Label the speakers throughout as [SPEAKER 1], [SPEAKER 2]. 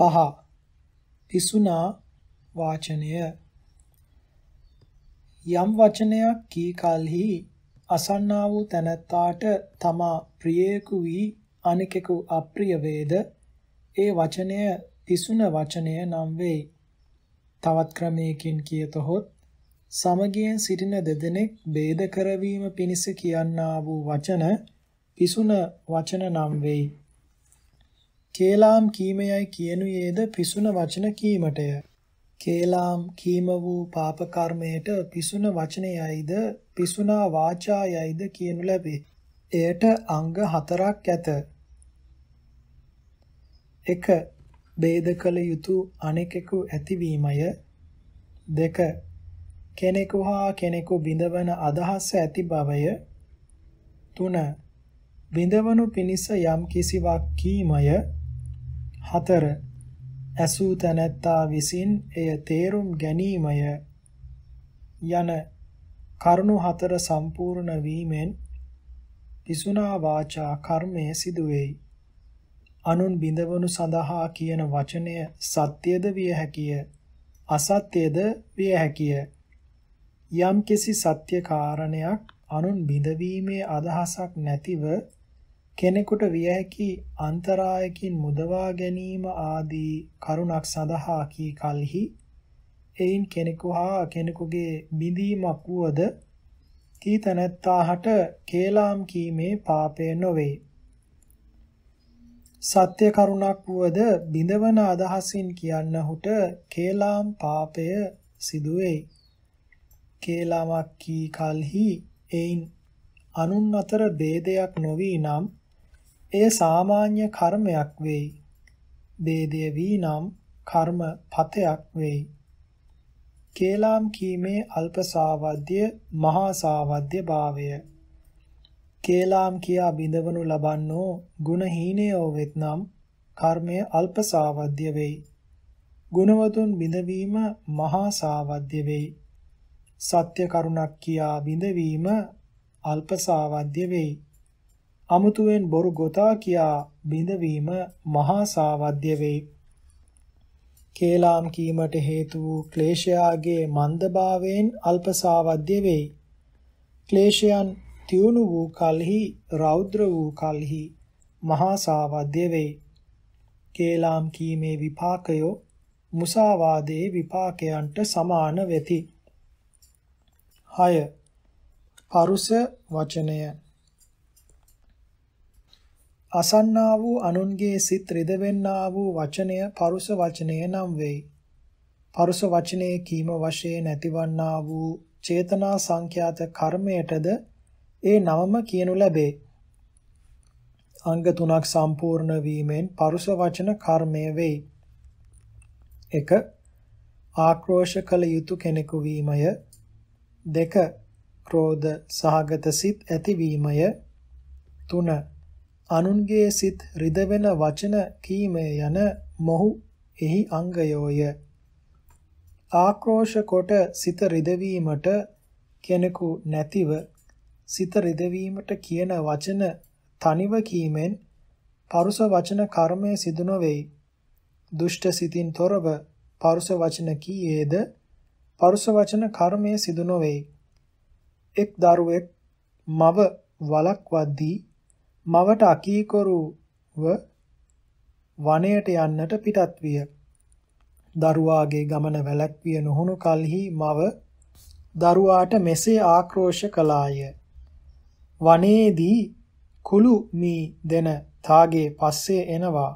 [SPEAKER 1] පහ පිසුනා වාචනය යම් වචනයක් කී කලෙහි අසන්නා වූ තැනැත්තාට තමා ප්‍රියෙකු වී අනෙකෙකු අප්‍රිය වේද ඒ වචනය පිසුන වචනය නම් වෙයි තවත් ක්‍රමයකින් කියතොත් සමගියෙන් සිටින දෙදෙනෙක් ભેද කරවීම පිණිස කියන්නා වූ වචන පිසුන වචන නම් වෙයි කේලාම් කීමයයි කියනුයේද පිසුන වචන කීමටය. කේලාම් කීම වූ පාප කර්මයට පිසුන වචනයයිද පිසුනා වාචායයිද කියනු ලැබේ. එයට අංග හතරක් ඇත. 1. ભેද කළ යුතු අනෙකෙකු ඇතිවීමය. 2. කෙනෙකු හා කෙනෙකු බිඳවන අදහස ඇති බවය. 3. බිඳවනු පිණිස යම් කිසිවක් කීමය හතර ඇසූ තැනැත්තා විසින් එය තේරුම් ගැනීමය යන කරුණු හතර සම්පූර්ණ වීමෙන් පිසුනා වාචා කර්මය සිදුවේයි. අනුන් බිඳවනු සඳහා කියන වචනය සත්‍යද විය හැකිය අසත්‍යද විය හැකිය යම්කිසි සත්‍ය කාරණයක් අනුන් බිඳවීමේ අදහසක් නැතිව කෙනෙකුට විය හැකි අන්තරායකින් මුදවා ගැනීම ආදී කරුණක් සඳහා කී කලෙහි එයින් කෙනෙකු හා කෙනෙකුගේ බිඳීමක් වුවද කීතනත්තාහට කේලාම් කීමේ පාපය නොවේ. සත්‍ය කරුණක් වුවද බිඳවන අදහසින් කියන්නහුට කේලාම් පාපය සිදු වෙයි. කේලාමක් කී කලෙහි එයින් අනුන් අතර ભેදයක් නොවී නම් එය සාමාන්‍ය කර්මයක් වෙයි. දේදේ වීනම් කර්ම පතයක් වෙයි. කේලාම් කීමේ අල්ප සාවද්‍ය මහා සාවද්‍ය භාවය. කේලාම් කියා බිඳවනු ලබන්නෝ ගුණහීනයෝ වෙත්නම් කර්මය අල්ප සාවද්‍ය වෙයි. ගුණවතුන් බිඳවීම මහා සාවද්‍ය වෙයි. සත්‍ය කරුණක් කියා බිඳවීම අල්ප සාවද්‍ය වෙයි. අමුතුවෙන් බොරු ගොතා කියා බිඳවීම මහා සාවද්‍ය වේ. කේලාම් කීමට හේතු වූ ක්ලේශයාගේ මන්දභාවයෙන් අල්ප සාවද්‍ය වේ. ක්ලේශයන් තියුණු වූ කල්හි රෞද්‍ර වූ කල්හි මහා සාවද්‍ය වේ. කේලාම් කීමේ විපාකයෝ මුසාවාදයේ විපාකයන්ට සමාන වෙති. 6. පරුස වචනය අසන්නා වූ අනුන්ගේ සිත් රිදවෙන්නා වූ වචනය පරුස වචනය නම් වෙයි. පරුස වචනයේ කීම වශයෙන් නැතිවන්නා වූ චේතනා සංඛ්‍යාත කර්මයටද ඒ නවම කියනු ලැබේ. අංග තුනක් සම්පූර්ණ වීමෙන් පරුස වචන කර්මය වෙයි. 1. ආක්‍රෝෂ කළ යුතු කෙනෙකු වීමය. 2. ක්‍රෝධ සහගත සිත් ඇතිවීමය. 3. අනුන්ගේ සිත් රිදවෙන වචන කීමේ යන මොහු එහි අංගයෝය. ආක්‍රෝෂ කොට සිත රිදවීමට කෙනෙකු නැතිව සිත රිදවීමට කියන වචන තනිව කීමෙන් පරුස වචන කර්මය සිදු නොවේයි. දුෂ්ට සිතින් තොරව පරුස වචන කීයේද පරුස වචන කර්මය සිදු නොවේයි. එක් දරුවෙක් මව වලක්වද්දී මවට අකීකරුව වනයට යන්නට පිටත් විය. දරුවාගේ ගමන වැළැක්විය නොහුණු කලෙහි මව දරුවාට මෙසේ ආක්‍රෝෂ කළාය. වනයේදී කුළු මී දෙන තාගේ පස්සේ එනවා.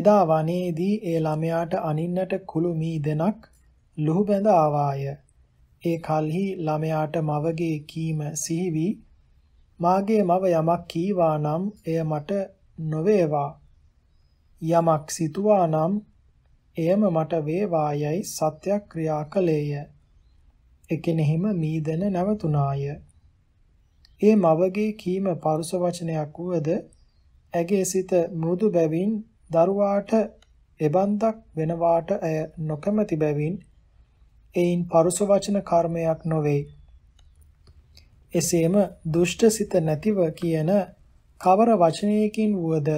[SPEAKER 1] එදා වනයේදී ඒ ළමයාට අනින්නට කුළු මී දෙනක් ලුහුබැඳ ආවාය. ඒ කල්හි ළමයාට මවගේ කීම සිහි වී මාගේ මව යමක් කීවා නම් එය මට නොවේවා යමක් සිතුවා නම් එයම මට වේවායයි සත්‍යක්‍රියා කළේය එකෙනෙහිම මීදන නැවතුණාය ඒ මවගේ කීම පරුස වචනයක් වුවද ඇගේ සිත මෘදු බැවින් දරුවාට එබන්දක් වෙනවාට ඇය නොකමැති බැවින් එයින් පරුස වචන කර්මයක් නොවේ එසේම දුෂ්ට සිත නැතිව කියන කවර වචනයකින් වුවද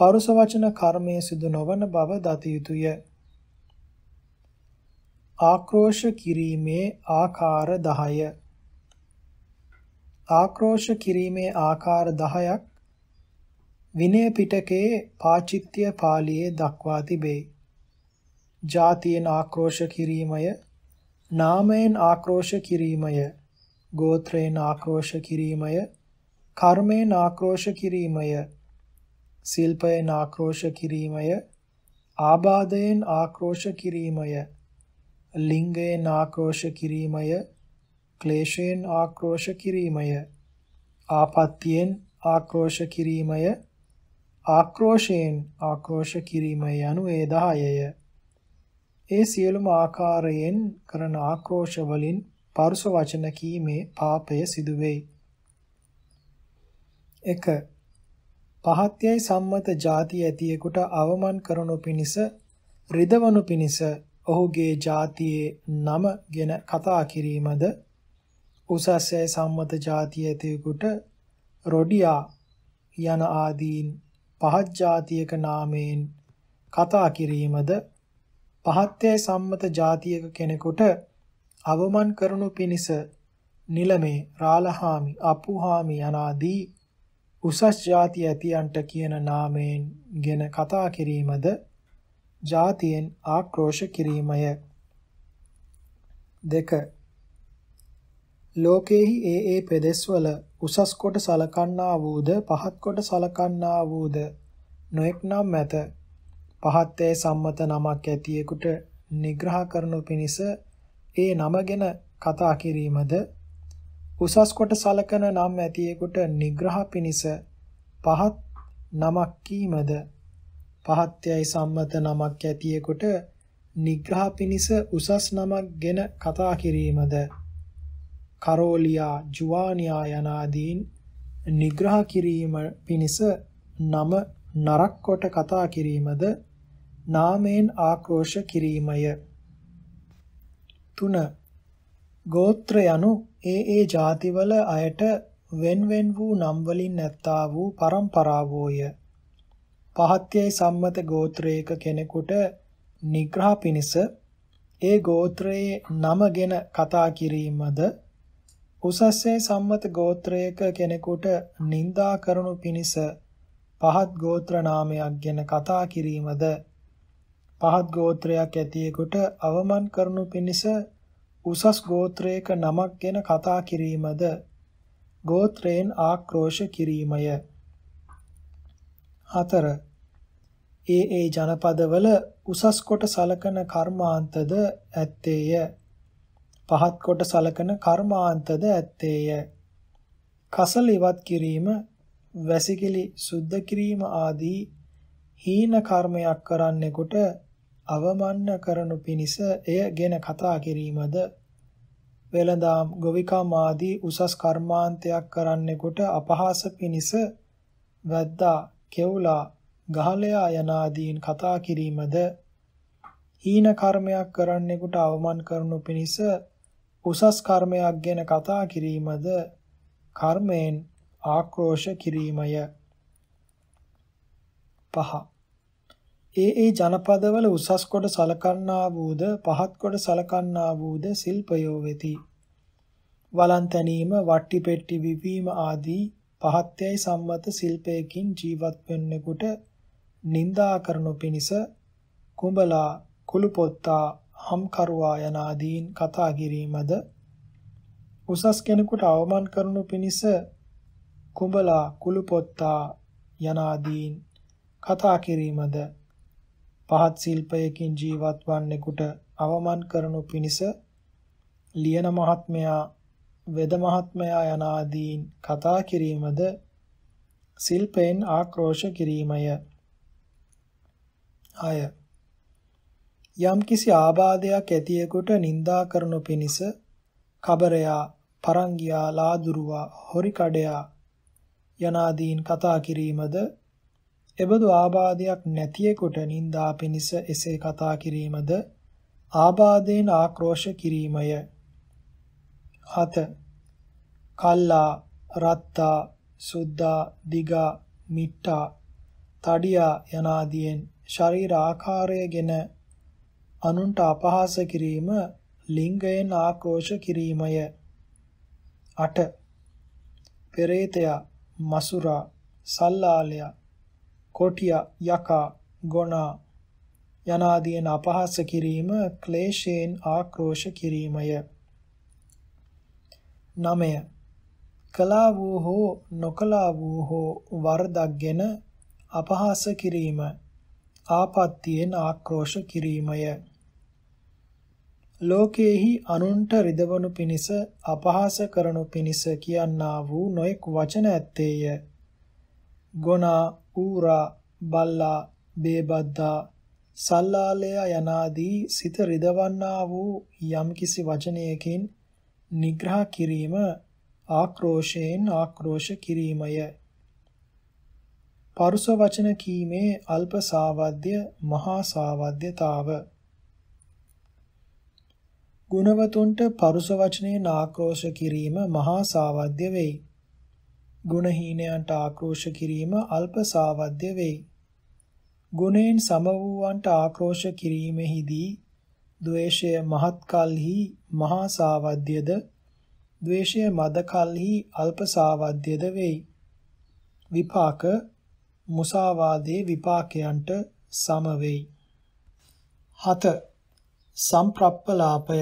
[SPEAKER 1] පරුස වචන කර්මයේ සිදු නොවන බව දත යුතුය. ආක්‍රෝෂ කිරීමේ ආකාර 10 ආක්‍රෝෂ කිරීමේ ආකාර 10ක් විනය පිටකයේ පාචිත්‍ය පාළියේ දක්වා තිබේ. ජාතියෙන් ආක්‍රෝෂ කිරීමය නාමයෙන් ආක්‍රෝෂ කිරීමය ගෝත්‍රයෙන් ආක්‍රෝෂ කිරීමය කර්මයෙන් ආක්‍රෝෂ කිරීමය සිල්පයෙන් ආක්‍රෝෂ කිරීමය ආබාධයෙන් ආක්‍රෝෂ කිරීමය ලිංගයෙන් ආක්‍රෝෂ කිරීමය ක්ලේශයෙන් ආක්‍රෝෂ කිරීමය ආපත්‍යෙන් ආක්‍රෝෂ කිරීමය ආක්‍රෝෂයෙන් ආක්‍රෝෂ කිරීමය යනු ඒ 10ය ඒ සියලුම ආකාරයෙන් කරන ආක්‍රෝෂ වලින් පරුස වචන කීමේ පාපය සිදුවේයි. 1. පහත්යයි සම්මත ಜಾති ඇතියෙකුට අවමන් කරනු පිණිස රිදවනු පිණිස ඔහුගේ ಜಾතියේ නම ගැන කතා කිරීමද උසස්ය සම්මත ಜಾති ඇතියෙකුට රොඩියා යන ආදීන් පහත් ජාතියක නාමයෙන් කතා කිරීමද පහත්යේ සම්මත ජාතියක කෙනෙකුට අවමන් කරනු පිණිස නිලමේ රාලහාමි අපුහාමි යනාදී උසස් ಜಾති ඇතියන්ට කියන නාමයෙන් ගෙන කතා කිරීමද ಜಾතියෙන් ආක්‍රෝෂ කිරීමය දෙක ලෝකේහි ඒ ඒ පෙදෙස්වල උසස් කොට සලකන්නා වූද පහත් කොට සලකන්නා වූද නොඑක් නම් ඇත පහත්තේ සම්මත නමක් ඇතියෙකුට නිග්‍රහ කරනු පිණිස ඒ නම ගැන කතා කිරීමද උසස් කොට සලකන නම් ඇතියෙකුට නිග්‍රහ පිණිස පහත් නමක් කීමද පහත්යයි සම්මත නමක් ඇතියෙකුට නිග්‍රහ පිණිස උසස් නමක් ගැන කතා කිරීමද කරෝලියා ජුවානියා යනාදීන් නිග්‍රහ කිරීම පිණිස නම නරක් කොට කතා කිරීමද නාමයෙන් ආක්‍රෝෂ කිරීමය 3 ගෝත්‍ර යනු ඒ ඒ ಜಾතිවල අයට වෙන්වෙන් වූ නම් වලින් නැත්තා වූ પરම්පරාවෝය පහත්යයි සම්මත ගෝත්‍රයක කෙනෙකුට නිග්‍රහ පිණිස ඒ ගෝත්‍රයේ නම ගැන කතා කිරීමද උසස්සේ සම්මත ගෝත්‍රයක කෙනෙකුට නිඳා කරනු පිණිස පහත් ගෝත්‍ර නාමයක් ගැන කතා කිරීමද පහත් ගෝත්‍රයක් ඇතියෙකුට අවමන් කරනු පිණිස උසස් ගෝත්‍රයක නමක් ගැන කතා කිරීමද ගෝත්‍රයෙන් ආක්‍රෝෂ කිරීමය. හතර ඒ ඒ ජනපදවල උසස් කොට සලකන කර්මාන්තද ඇත්තේය. පහත් කොට සලකන කර්මාන්තද ඇත්තේය. කසල ඉවත් කිරීම, වැසිකිලි සුද්ධ කිරීම ආදී හීන කර්මයක් කරන්නෙකුට අවමන්න කරනු පිණිස එය ගැන කතා කිරීමද වෙළඳාම් ගොවිකම් ආදී උසස් කර්මාන්තයක් කරන්නෙකුට අපහාස පිණිස වැද්දා කෙවුලා ගහලයා යනාදීන් කතා කිරීමද හීන කර්මයක් කරන්නෙකුට අවමන් කරනු පිණිස උසස් කර්මයක් ගැන කතා කිරීමද කර්මයෙන් ආක්‍රෝෂ කිරීමය පහ ඒ ඒ ජනපදවල උසස් කොට සලකන්නා වූද පහත් කොට සලකන්නා වූද ශිල්පයෝ වෙති. වළන්තැනීම, වට්ටි පෙට්ටි විවීම ආදී පහත්යයි සම්මත ශිල්පයකින් ජීවත් වෙන්නෙකුට නිඳා කරනු පිණිස කුඹලා, කුළුපොත්තා, හම්කරුවා යන ආදීන් කතා කිරීමද උසස් කෙනෙකුට අවමන් කරනු පිණිස කුඹලා, කුළුපොත්තා යන ආදීන් කතා කිරීමද පහත් ශිල්පයකින් ජීවත් වන්නෙකුට අවමන් කරනු පිණිස ලියන මහත්මයා වෙද මහත්මයා යනාදීන් කතා කිරීමද ශිල්පයෙන් ආක්‍රෝෂ කිරීමය. අය යම්කිසි ආබාධයක් ඇතියෙකුට නිඳා කරනු පිණිස කබරයා පරංගියා ලාදුරුවා හොරිකඩයා යනාදීන් කතා කිරීමද එබඳු ආබාධයක් නැතියෙකුට නිന്ദා පිනිස එසේ කතා කිරීමද ආබාධයෙන් ආක්‍රෝෂ කිරීමය. හත කල්ලා රත්තා සුද්දා දිගා මිට්ටා තඩියා යනාදීන් ශරීර ආකාරයගෙන අනුන්ට අපහාස කිරීම ලිංගයෙන් ආක්‍රෝෂ කිරීමය 8 පෙරේතයා මසුරා සල්ලාලයා කොටියා යකා ගොනා යනාදීන් අපහාස කිරීම ක්ලේශයෙන් ආක්‍රෝෂ කිරීමය. නමය කලා වූ හෝ නොකලා වූ හෝ වරදක්ගෙන අපහාස කිරීම ආපත්තියෙන් ආක්‍රෝෂ කිරීමය. ලෝකයේහි අනුන්ට රිදවනු පිණිස අපහාස කරනු පිණිස කියන්නා වූ නොයෙක් වචන ඇත්තේය. ගොනා, ඌරා, බල්ලා, බේබද්දා, සල්ලාලයා යනාදී සිත රිදවන්නා වූ යම්කිසි වචනයකින් නිග්‍රහ කිරීම ආක්‍රෝෂයෙන් ආක්‍රෝෂ කිරීමය. පරුස වචන කීමේ අල්ප සාවද්‍ය මහා සාවද්‍යතාව ගුණවතුන්ට පරුස වචනේ නාක්‍රෝෂ කිරීම මහා සාවද්‍ය වෙයි. ගුණහීනයන්ට ආක්‍රෝෂ කිරීම අල්ප සාවද්‍ය වෙයි. ගුණයෙන් සම වූවන්ට ආක්‍රෝෂ කිරීමෙහිදී ද්වේෂය මහත් කල්හි මහා සාවද්‍යද ද්වේෂය මද කල්හි අල්ප සාවද්‍යද වෙයි. විපාක මුසාවාදේ විපාකයන්ට සම වෙයි. 7. සම්ප්‍රප්පලාපය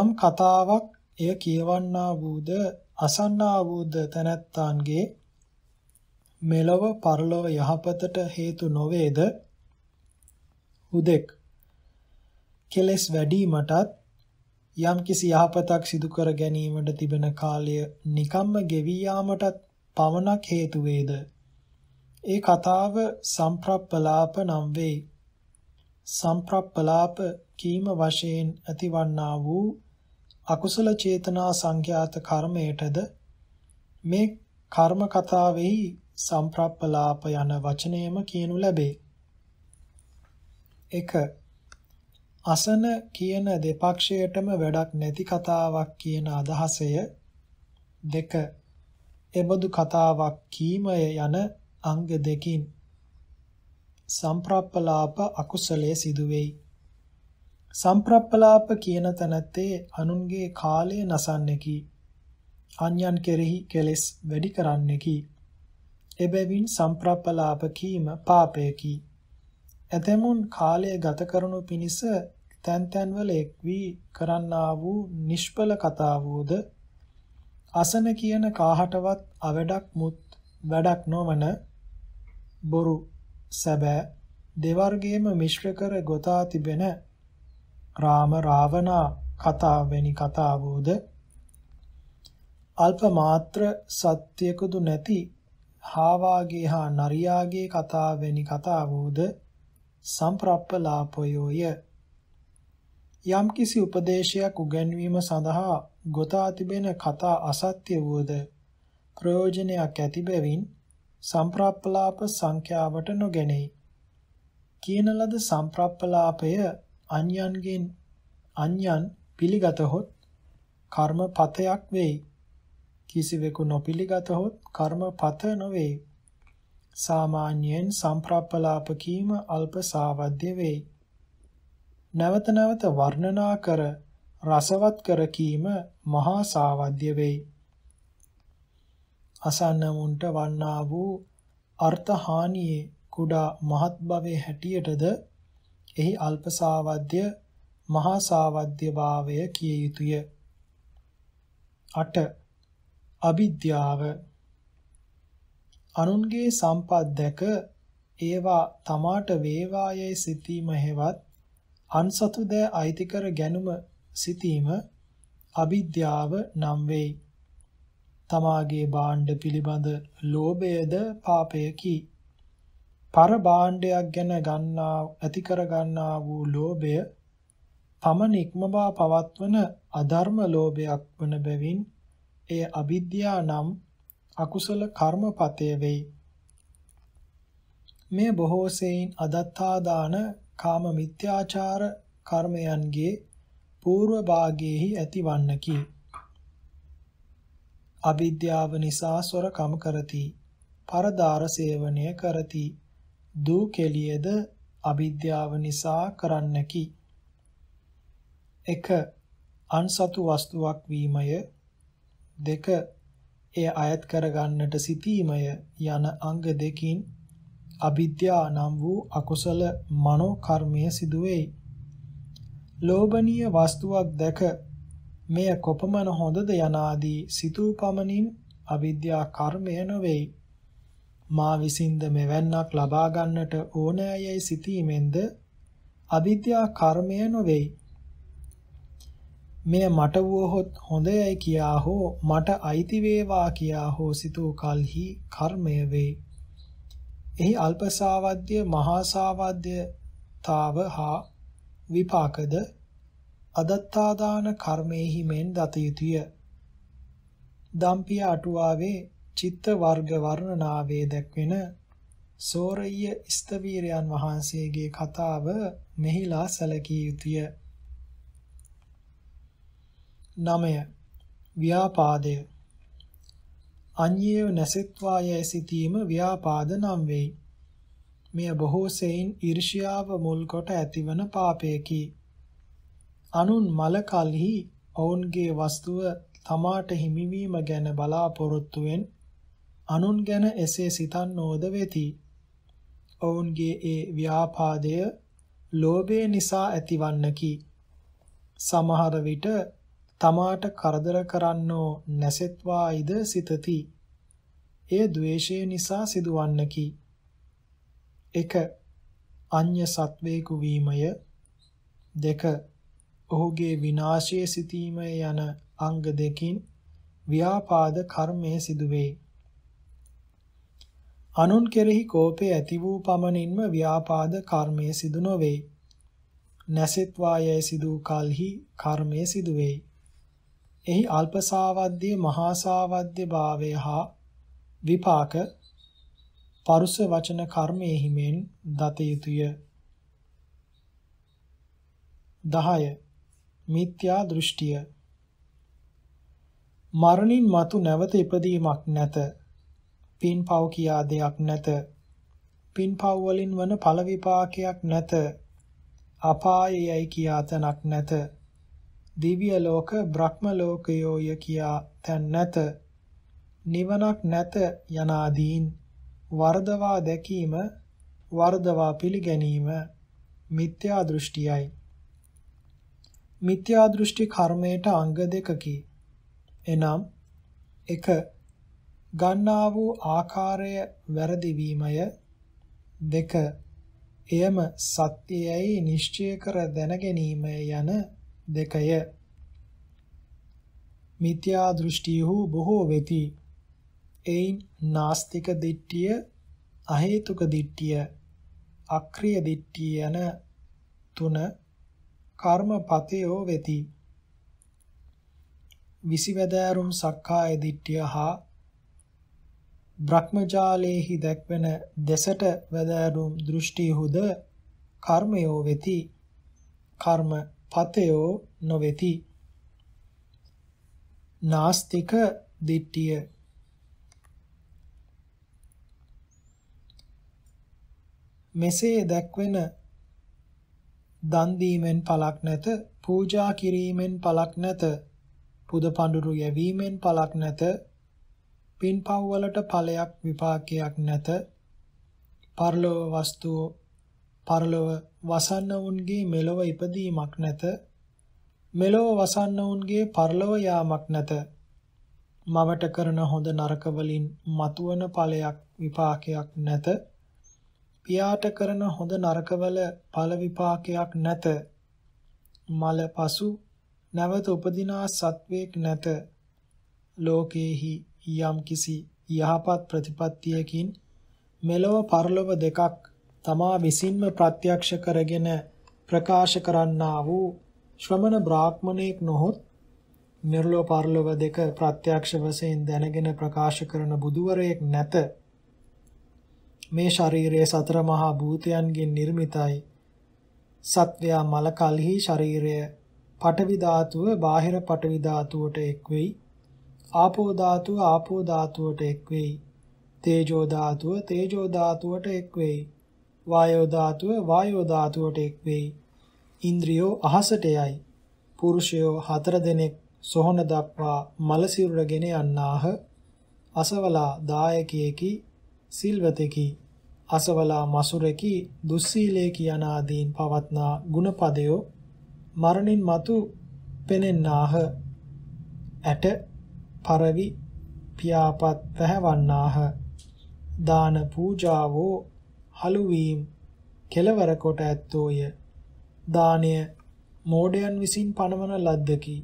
[SPEAKER 1] යම් කතාවක් එය කියවන්නා වූද අසන්නාවෝද තැනැත්තාන්ගේ මෙලොව පරලොව යහපතට හේතු නොවේද හුදෙක් කෙලස් වැඩිවීමටත් යම්කිසි යහපතක් සිදු කර ගැනීමට තිබෙන කාලය නිකම්ම ගෙවී යාමටත් පමණක් හේතු වේද ඒ කතාව සම්ප්‍රප්පලාප නම් වේ සම්ප්‍රප්පලාප කීම වශයෙන් ඇතිවන්නා වූ අකුසල චේතනා සංඛ්‍යාත කර්මයටද මේ කර්ම කතාවෙහි සම්ප්‍රප්පලාප යන වචනයම කියනු ලැබේ. 1. අසන කියන දෙපක්ෂයටම වැඩක් නැති කතාවක් කියන අදහසය 2. එබඳු කතාවක් කීමය යන අංග දෙකින් සම්ප්‍රප්පලාප අකුසලයේ සිදුවේයි. සම්ප්‍රප්පලාප කියන තැනැත්තේ අනුන්ගේ කාලය නසන්නකි. අන්‍යන් කෙරෙහි කෙලෙස් වැඩි කරන්නකි. එබැවින් සම්ප්‍රප්පලාප කීම පාපයකි. ඇතැමුන් කාලය ගත කරනු පිණිස තැන් තැන්වල එක්වී කරන්නා වූ නිෂ්පල කතාවෝද අසන කියන කාහටවත් අවඩක් මුත් වැඩක් නොවන බොරු සැබෑ දෙවර්ගයේම මිශ්‍ර කර ගොතා තිබෙන රාම රාවණා කතා වැනි කතාවෝද අල්ප මාත්‍ර සත්‍යකුදු නැති හාවාගේ හා නරියාගේ කතා වැනි කතාවෝද සම්ප්‍රප්පලාපයෝය යම්කිසි උපදේශයක් උගන්වීම සඳහා ගොතා තිබෙන කතා අසත්‍ය වූද ප්‍රයෝජනයක් ඇති බැවින් සම්ප්‍රප්පලාප සංඛ්‍යාවට නොගැනේ කියන ලද සම්ප්‍රප්පලාපය අන්‍යයන්ගෙන් අන්‍යයන් පිළිගතහොත් කර්මපතයක් වෙයි. කිසිවෙකු නොපිළිගතහොත් කර්මපත නොවේ. සාමාන්‍යයෙන් සම්ප්‍රප්පලාප කීම අල්ප සාවද්‍ය වෙයි. නැවත නැවත වර්ණනා කර රසවත් කර කීම මහා සාවද්‍ය වෙයි. අසන්නමුන්ට වන්නා වූ අර්ථහානියේ කුඩා මහත් භවයේ හැටියටද එහි අල්ප සාවද්‍ය මහා සාවද්‍ය භාවය කිය යුතුය 8 අවිද්‍යාව අනුන්ගේ සම්පත් දැක ඒවා තමාට වේවායේ සිටීම හේවත් අන්සතු දෑ අයිති කර ගැනීම සිටීම අවිද්‍යාව නම් වෙයි. තමාගේ භාණ්ඩ පිළිබඳ ලෝභයද පාපයකි. පර භාණ්ඩයක් ගැන ගන්නා ඇති කර ගන්නා වූ ලෝභය තමන් ඉක්මවා පවත්වන අධර්ම ලෝභයක් වන බැවින් එය අවිද්‍යා නම් අකුසල කර්මපතය වෙයි. මේ බොහෝ සෙයින් අදත්තාදාන කාම මිත්‍යාචාර කර්මයන්ගේ పూర్ව භාගයේහි ඇතිවන්නකි. අවිද්‍යාව නිසා සොරකම් කරති. පරදාර සේවනය කරති. දූ කෙලියද අවිද්‍යාව නිසා කරන්නකි. 1. අන්සතු වස්තුවක් වීමය 2. එය අයත් කරගන්නට සිටීමය යන අංග දෙකින් අවිද්‍යා නම් වූ අකුසල මනෝ කර්මය සිදුවේයි. ලෝභනීය වස්තුවක් දැක මෙය කොපමණ හොඳද යනාදී සිතූ පමණින් අවිද්‍යා කර්මය නොවේයි. මා විසින්ද මෙවැන්නක් ලබා ගන්නට ඕනෑයයි සිතීමෙන්ද අවිද්‍යා කර්මය නොවේයි. මෙය මට වුවහොත් හොඳයයි කියා හෝ මට අයිති වේවා කියා හෝ සිතූ කලෙහි කර්මය වේ. එහි අල්පසාවද්‍ය මහාසාවද්‍යතාව හා විපාකද අදත්තාදාන කර්මෙහි මෙන් දත යුතුය. දම්පිය අටුවාවේ චිත්ත වර්ග වර්ණනාවේ දැක්වෙන සෝරය්‍ය ස්තවීරයන් වහන්සේගේ කතාව මෙහිලා සැලකිය යුතුය. 9. ව්‍යාපාදය අඤ්ඤේව නැසෙත්වාය සිටීම ව්‍යාපාද නම් වෙයි. මෙය බොහෝ සෙයින් ඊර්ෂ්‍යාව මුල් කොට ඇතිවන පාපයකි. අනුන් මල කලෙහි ඔවුන්ගේ වස්තුව තමාට හිමිවීම ගැන බලාපොරොත්තුෙන් අනුන් ගැන එසේ සිතන්නෝද වෙති. ඔවුන්ගේ ඒ ව්‍යාපාදය ලෝභය නිසා ඇතිවන්නකි. සමහර විට තමාට කරදර කරන්නෝ නැසෙත්වායිද සිතති. එය द्वේෂය නිසා සිදුවන්නකි. 1. අඤ්‍ය සත්වේකු වීමය 2. ඔහුගේ විනාශයේ සිටීම යන අංග දෙකින් ව්‍යාපාද කර්මය සිදුවේ. අනුන් කෙරෙහි කෝපය ඇති වූ පමණින්ම ව්‍යාපාද කර්මය සිදු නොවේ. නැසෙත් වායය සිදු කලෙහි කර්මය සිදු වේ. එහි අල්පසාවද්දී මහාසාවද්දී භාවය හා විපාක පරුස වචන කර්මයේ හිමෙන් දත යුතුය. 10. මිත්‍යා දෘෂ්ටිය මරණින් මතු නැවත ඉපදීමක් නැත පින් පව් කියා දෙයක් නැත. පින් පව් වලින් වන ඵල විපාකයක් නැත. අපායයයි කියා තැනක් නැත. දිව්‍ය ලෝක බ්‍රහ්ම ලෝකයෝය කියා තැන් නැත. නිවනක් නැත යනාදීන් වර්ධවා දැකීම වර්ධවා පිළිගැනීම මිත්‍යා දෘෂ්ටියයි. මිත්‍යා දෘෂ්ටි කර්මයට අංග දෙකකි. එනම් 1 ගන්නා වූ ආකාරය වැරදි වීමය දෙක එයම සත්‍යයයි නිශ්චය කර දැන ගැනීම යන දෙකය මිත්‍යා දෘෂ්ටිහු බොහෝ වෙති එයින් නාස්තික දිට්ඨිය අහේතුක දිට්ඨිය අක්‍රිය දිට්ඨිය යන තුන කර්මපතයෝ වෙති විසිවැදෑරුම් සක්කාය දිට්ඨිය හා බ්‍රහ්මජාලයේහි දැක්වෙන දෙසට වැදෑරුම් දෘෂ්ටිහුද කර්මයෝ වෙති කර්ම පතයෝ නොවෙති නාස්තික දිට්ඨිය මෙසේ දැක්වෙන දන් දීමෙන් පළක් නැත පූජා කිරීමෙන් පළක් නැත පුද පඳුරු යැවීමෙන් පළක් නැත පින්පව් වලට ඵලයක් විපාකයක් නැත. පරලෝව වස්තුව පරලෝව වසන්නවුන්ගේ මෙලොව ඉපදීමක් නැත. මෙලොව වසන්නවුන්ගේ පරලොව යාමක් නැත. මවට කරන හොඳ නරක වලින් මතුවන ඵලයක් විපාකයක් නැත. පියාට කරන හොඳ නරකවල ඵල විපාකයක් නැත. මල පසු නැවත උපදිනා සත්වයක් නැත. ලෝකේහි යම්කිසි යහපත් ප්‍රතිපත්තියකින් මෙලව පරලොව දෙකක් තමා විසින්ම ප්‍රත්‍යක්ෂ කරගෙන ප්‍රකාශ කරන්නා වූ ශ්‍රමණ බ්‍රාහ්මණෙක් නොහොත් නිර්ලෝක පරලොව දෙක ප්‍රත්‍යක්ෂ වශයෙන් දැනගෙන ප්‍රකාශ කරන බුදුවරයෙක් නැත මේ ශරීරයේ සතර මහා භූතයන්ගෙන් නිර්මිතයි සත්වයා මල කලෙහි ශරීරය පටවි ධාතුව බාහිර පටවි ධාතුවට එක් වෙයි ආපෝ ධාතුව ආපෝ ධාතුවට එක් වෙයි. තේජෝ ධාතුව තේජෝ ධාතුවට එක් වෙයි. වායෝ ධාතුව වායෝ ධාතුවට එක් වෙයි. ඉන්ද්‍රියෝ අහසට යයි. පුරුෂයෝ හතර දෙනෙක් සොහන දක්වා මල සිරුරගෙන යන්නාහ. අසවලා දායකයෙකි සිල්වතෙකි. අසවලා මසුරෙකි දුස්සීලේකි යනාදීන් පවත්නා ගුණපදයෝ මරණින් මතු පෙනෙන්නාහ. ඇට පරවි පියාපත් පැහැවන්නාහ දාන පූජාවෝ හලුවීම් කෙලවර කොට ඇත්තෝය දානය මෝඩයන් විසින් පනවන ලද්දකි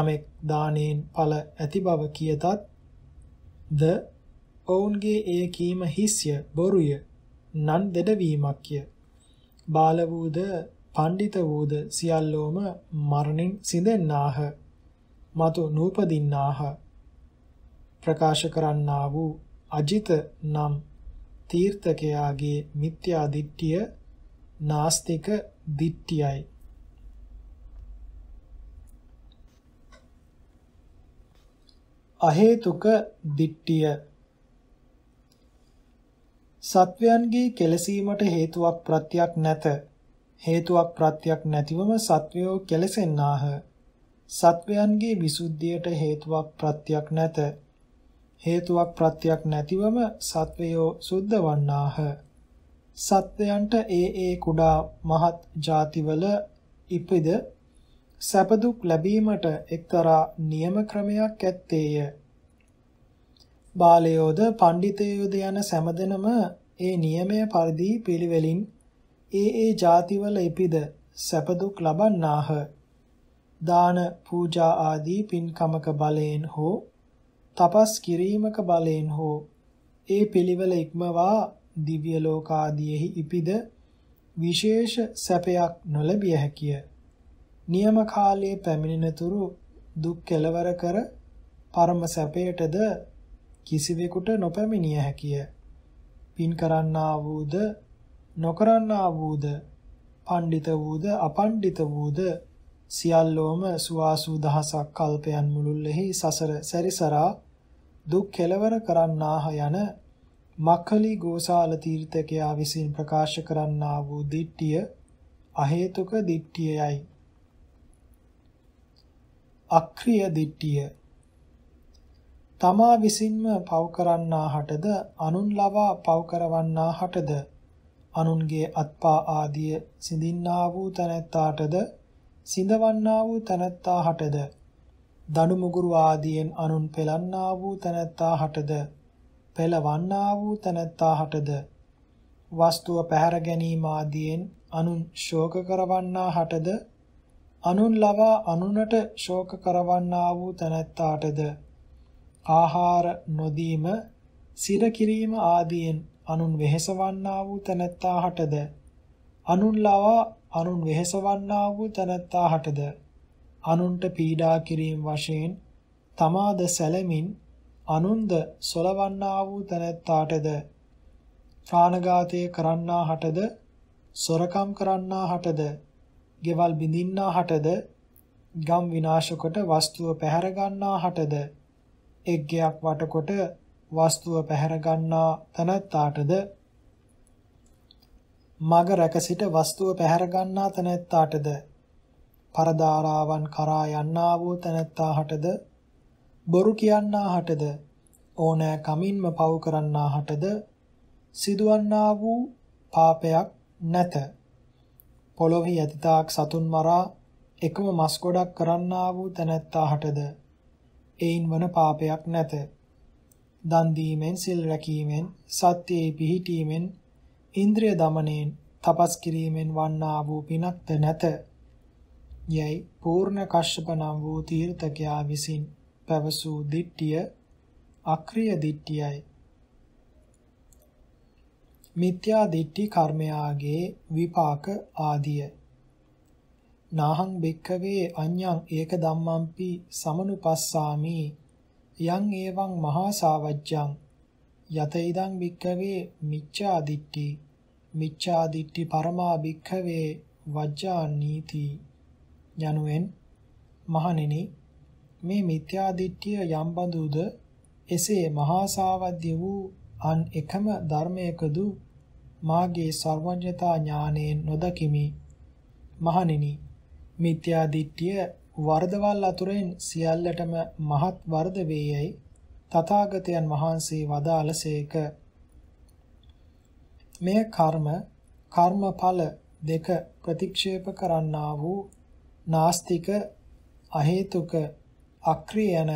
[SPEAKER 1] යමෙක් දානයෙන් ඵල ඇති බව කියතත් ද ඔවුන්ගේ ඒ කීම හිස්ය බොරුය නන් දෙඩවීමක්ය බාල වූද පඬිත වූද සියල්ලෝම මරණින් සිඳෙන්නාහ මතු නූපදින්නාහ ප්‍රකාශ කරන්නා වූ අජිත නම් තීර්ථකයාගේ මිත්‍යා දිට්ඨිය නාස්තික දිට්ඨියයි අහේතුක දිට්ඨිය සත්වයන්ගේ කෙලසීමට හේතුවක් ප්‍රත්‍යක් නැත හේතුවක් ප්‍රත්‍යක් නැතිවම සත්වයෝ කෙලසෙන්නාහ සත්වයන්ගේ විසුද්ධියට හේතුවක් ප්‍රත්‍යක් නැත. හේතුවක් ප්‍රත්‍යක් නැතිවම සත්වයෝ සුද්ධ වන්නාහ. සත්වයන්ට ඒ ඒ කුඩා මහත් ಜಾතිවල ඉපිද සැපදුක් ලැබීමට එක්තරා නියම ක්‍රමයක් ඇත්තේය. බාලයෝද පඬිතයෝද යන සෑමදෙනම ඒ නියමය පරිදි පිළිවෙලින් ඒ ඒ ಜಾතිවල ඉපිද සැපදුක් ලබන්නාහ. දාන පූජා ආදී පින්කමක බලයෙන් හෝ තපස් කිරීමක බලයෙන් හෝ ඒ පිළිවෙල ඉක්මවා දිව්‍ය ලෝක ආදීෙහි ඉපිද විශේෂ සැපයක් නොලැබිය හැකිය. නියම කාලයේ පැමිණෙන තුරු දුක් කෙලවර කර පරම සැපයටද කිසිවෙකුට නොපැමිණිය හැකිය. පින් කරන්නා වූද නොකරන්නා වූද පණ්ඩිත වූද අපණ්ඩිත වූද සියල්ලෝම සුවාසූ දහසක් කල්පයන් මුළුල්ලෙහි සසර සැරිසරා දුක් කෙලවර කරන්නාහ යන මක්ඛලි ගෝසාල තීර්ථකයා විසින් ප්‍රකාශ කරන්නා වූ දිට්ඨිය අහේතුක දිට්ඨියයි. අක්‍රිය දිට්ඨිය තමා විසින්ම පව කරන්නාහටද අනුන් ලවා පව කරවන්නාහටද අනුන්ගේ අත්පා ආදිය සිඳින්නා වූ තැනැත්තාටද සිඳවන්නා වූ තනත්තා හටද දඩු මුගුරු ආදියෙන් අනුන් පෙලන්නා වූ තනත්තා හටද පෙලවන්නා වූ තනත්තා හටද වස්තුව පැහැර ගැනීම ආදියෙන් අනුන් ශෝක කරවන්නා හටද අනුන් ලවා අනුනට ශෝක කරවන්නා වූ තනත්තාටද ආහාර නොදීම සිර කිරීම ආදීන් අනුන් වෙහෙසවන්නා වූ තනත්තාටද අනුන් ලවා අනුන් වෙහෙසවන්නා වූ තනත්තාටද අනුන්ට පීඩා කිරීම වශයෙන් තමාද සැලමින් අනුන්ද සොලවන්නා වූ තනත්තාටද ප්‍රාණඝාතය කරන්නා හටද සොරකම් කරන්නා හටද ගෙවල් බිඳින්නා හටද ගම් විනාශ කොට වස්තුව පැහැර ගන්නා හටද එක් ගයක් වටකොට වස්තුව පැහැර ගන්නා තනත්තාටද මග රැක සිට වස්තුව පැහැර ගන්නා තැනැත්තාටද පරදාරාවන් කරා යන්නා වූ තැනැත්තාටද බොරු කියන්නාටද ඕනෑ කමින්ම පව් කරන්නාටද සිදුවන්නා වූ පාපයක් නැත පොළොවෙහි යතිතාක් සතුන් මරා එකම මස් ගොඩක් කරන්නා වූ තැනැත්තාටද එයින් වන පාපයක් නැත දන් දීමෙන් සිල් රැකීමෙන් සත්‍යයේ පිහිටීමෙන් ඉන්ද්‍රිය দমনයෙන් තපස් කිරීමෙන් වන්නා වූ පිනක්ද නැත යයි පූර්ණ කශ්‍යප නම් වූ තීර්ථකයා විසින් පැවසූ දිට්ඨිය අක්‍රීය දිට්ඨියයි මිත්‍යා දිට්ඨි කර්මයාගේ විපාක ආදිය නාහං බික්කවේ අඤ්ඤං ඒක ධම්මම්පි සමනුපස්සාමි යං එවං මහා සාවජ්ජං යත ඉදං භික්ඛවේ මිච්ඡා දිට්ඨි මිච්ඡා දිට්ඨි පරමා භික්ඛවේ වජ්ජා නීති යනුවෙන් මහණෙනි මේ මිත්‍යා දිට්ඨිය යම් බඳුද එසේ මහා සාවද්‍ය වූ අන් එකම ධර්මයකදු මාගේ සර්වඥතා ඥානයෙන් නොදකිමි මහණෙනි මිත්‍යා දිට්ඨිය වර්ධවල් අතුරෙන් සියල්ලටම මහත් වර්ධ වේයයි තථාගතයන් වහන්සේ වදාළසේක. මෙය කර්ම කර්මඵල දෙක ප්‍රතික්ෂේප කරන්නා වූ නාස්තික අහේතුක අක්‍රිය යන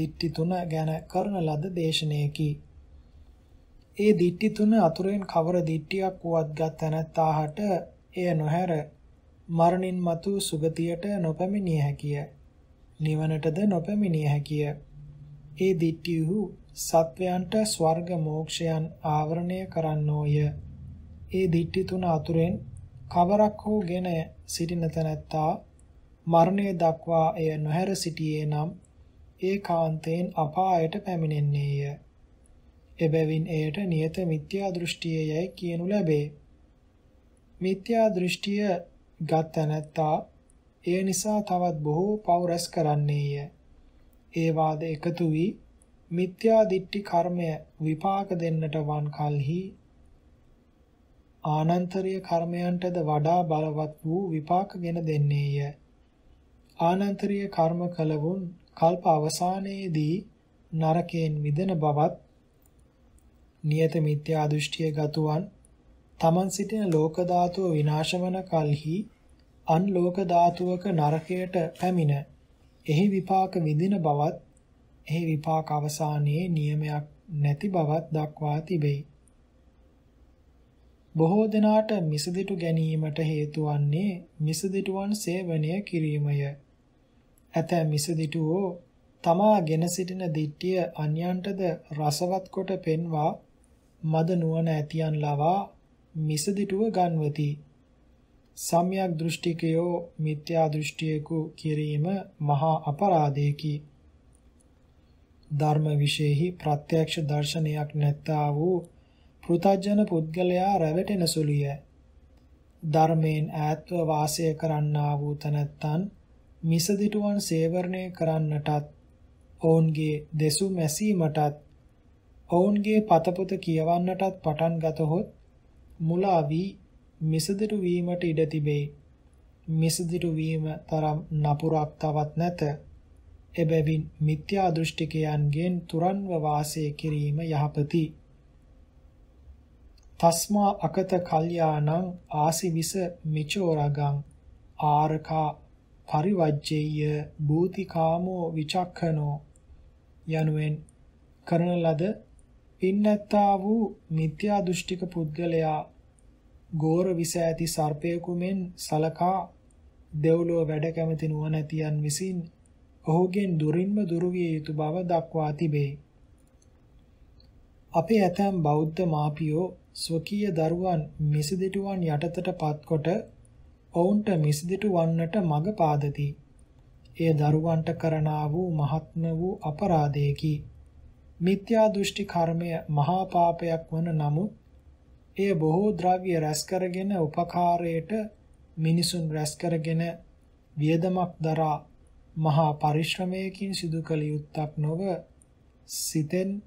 [SPEAKER 1] දිට්ටි තුන ගැන කරන ලද දේශනාවකි. ඒ දිට්ටි තුන අතුරෙන් කවර දිට්ටියක් වුවත්ගත් තැනැත්තාහට එය නොහැර මරණින් මතු සුගතියට නොපැමිණිය හැකිය. නිවනටද නොපැමිණිය හැකිය. ඒ දිට්ඨියු සත්වයන්ට ස්වර්ග මෝක්ෂයන් ආවරණය කරන්නෝය. ඒ දිට්ඨි තුන අතුරෙන් කවරක් හෝ ගෙන සිටින තැනැත්තා මරණය දක්වා එය නොහැර සිටියේ නම් ඒ කාන්තයෙන් අපායට පැමිණෙන්නේය. එබැවින් එයට නියත මිත්‍යා දෘෂ්ටියයි කියනු ලැබේ. මිත්‍යා දෘෂ්ටිය ගත් තැනැත්තා එය නිසා තවත් බොහෝ පව් රැස් කරන්නේය. ඒ වාද එකතු වී මිත්‍යා දිට්ටි කර්මය විපාක දෙන්නට වන් කලෙහි ආනන්තරීය කර්මයන්ටද වඩා බලවත් වූ විපාකගෙන දෙන්නේය. ආනන්තරීය කර්ම කලවුන් කල්ප අවසානයේදී නරකයෙන් මිදෙන බවත් නියත මිත්‍යා දෘෂ්ටිය ගතුවන් තමන් සිටින ලෝක ධාතුව විනාශ වන කලෙහි අන් ලෝක ධාතුවක නරකයට පැමිණ එහි විපාක විඳින බවත් එහි විපාක අවසානයේ නියමයක් නැති බවත් දක්වා තිබේ. බොහෝ දෙනාට මිසදිටු ගැනීමට හේතු වන්නේ මිසදිටුවන් සේවනය කිරීමය. ඇතැම් මිසදිටුවෝ තමා ගෙන සිටින දිට්ඨිය අන්‍යයන්ටද රසවත් කොට පෙන්වා මද නුවණ ඇතියන් ලවා මිසදිටුව ගන්වති. සම්‍යක් දෘෂ්ටිකයෝ මිත්‍යා දෘෂ්ටියකු කිරීම මහා අපරාධයකි. ධර්ම විශේෂෙහි ප්‍රත්‍යක්ෂ දර්ශනයක් නැත්තා වූ පෘථජන පුද්ගලයා රැවටෙන සුළුය. ධර්මයෙන් ඈත්ව වාසය කරන්නා වූ තනත්තන් මිසදිටුවන් සේවරණය කරන්නටත් ඔවුන්ගේ දෙසු මැසීමටත් ඔවුන්ගේ පතපොත කියවන්නටත් පටන් ගතහොත් මුලා වී මිසදිටු වීමට ඉඩ තිබේ. මිසදිටු වීම තරම් නපුරක් තවත් නැත. එබැවින් මිත්‍යා දෘෂ්ටිකයන්ගෙන් තුරන්ව වාසය කිරීම යහපති. තස්මා අකත කල්යාණං ආසිවිස මිචෝරගං ආරකා පරිවජ්ජේය භූතිකාමෝ විචක්ඛනෝ යනුවෙන් කරන ලද පින්නත්තා වූ මිත්‍යා දෘෂ්ටික පුද්ගලයා ගෝර විස ඇති සර්පයෙකු මෙන් සලකා දෙව්ලොව වැඩ කැමති නුවණැතියන් විසින් ඔහුගෙන් දුරින්ම දුරු විය යුතු බව දක්වා තිබේ. අපේ ඇතැම් බෞද්ධ මාපියෝ ස්වකීය දරුවන් මිසදිටුවන් යටතට පත්කොට ඔවුන්ට මිසදිටු වන්නට මඟ පාදති. එය දරුවන්ට කරනා වූ මහත්ම වූ අපරාධයකි. මිත්‍යා දෘෂ්ටි කර්මය මහා පාපයක් වන නමුත් එය බොහෝ ද්‍රව්‍ය රැස්කරගෙන උපකාරයට මිනිසුන් රැස්කරගෙන වියදමක් දරා මහා පරිශ්‍රමයකින් සිදු කළ යුත්තක් නොව සිතෙන්ම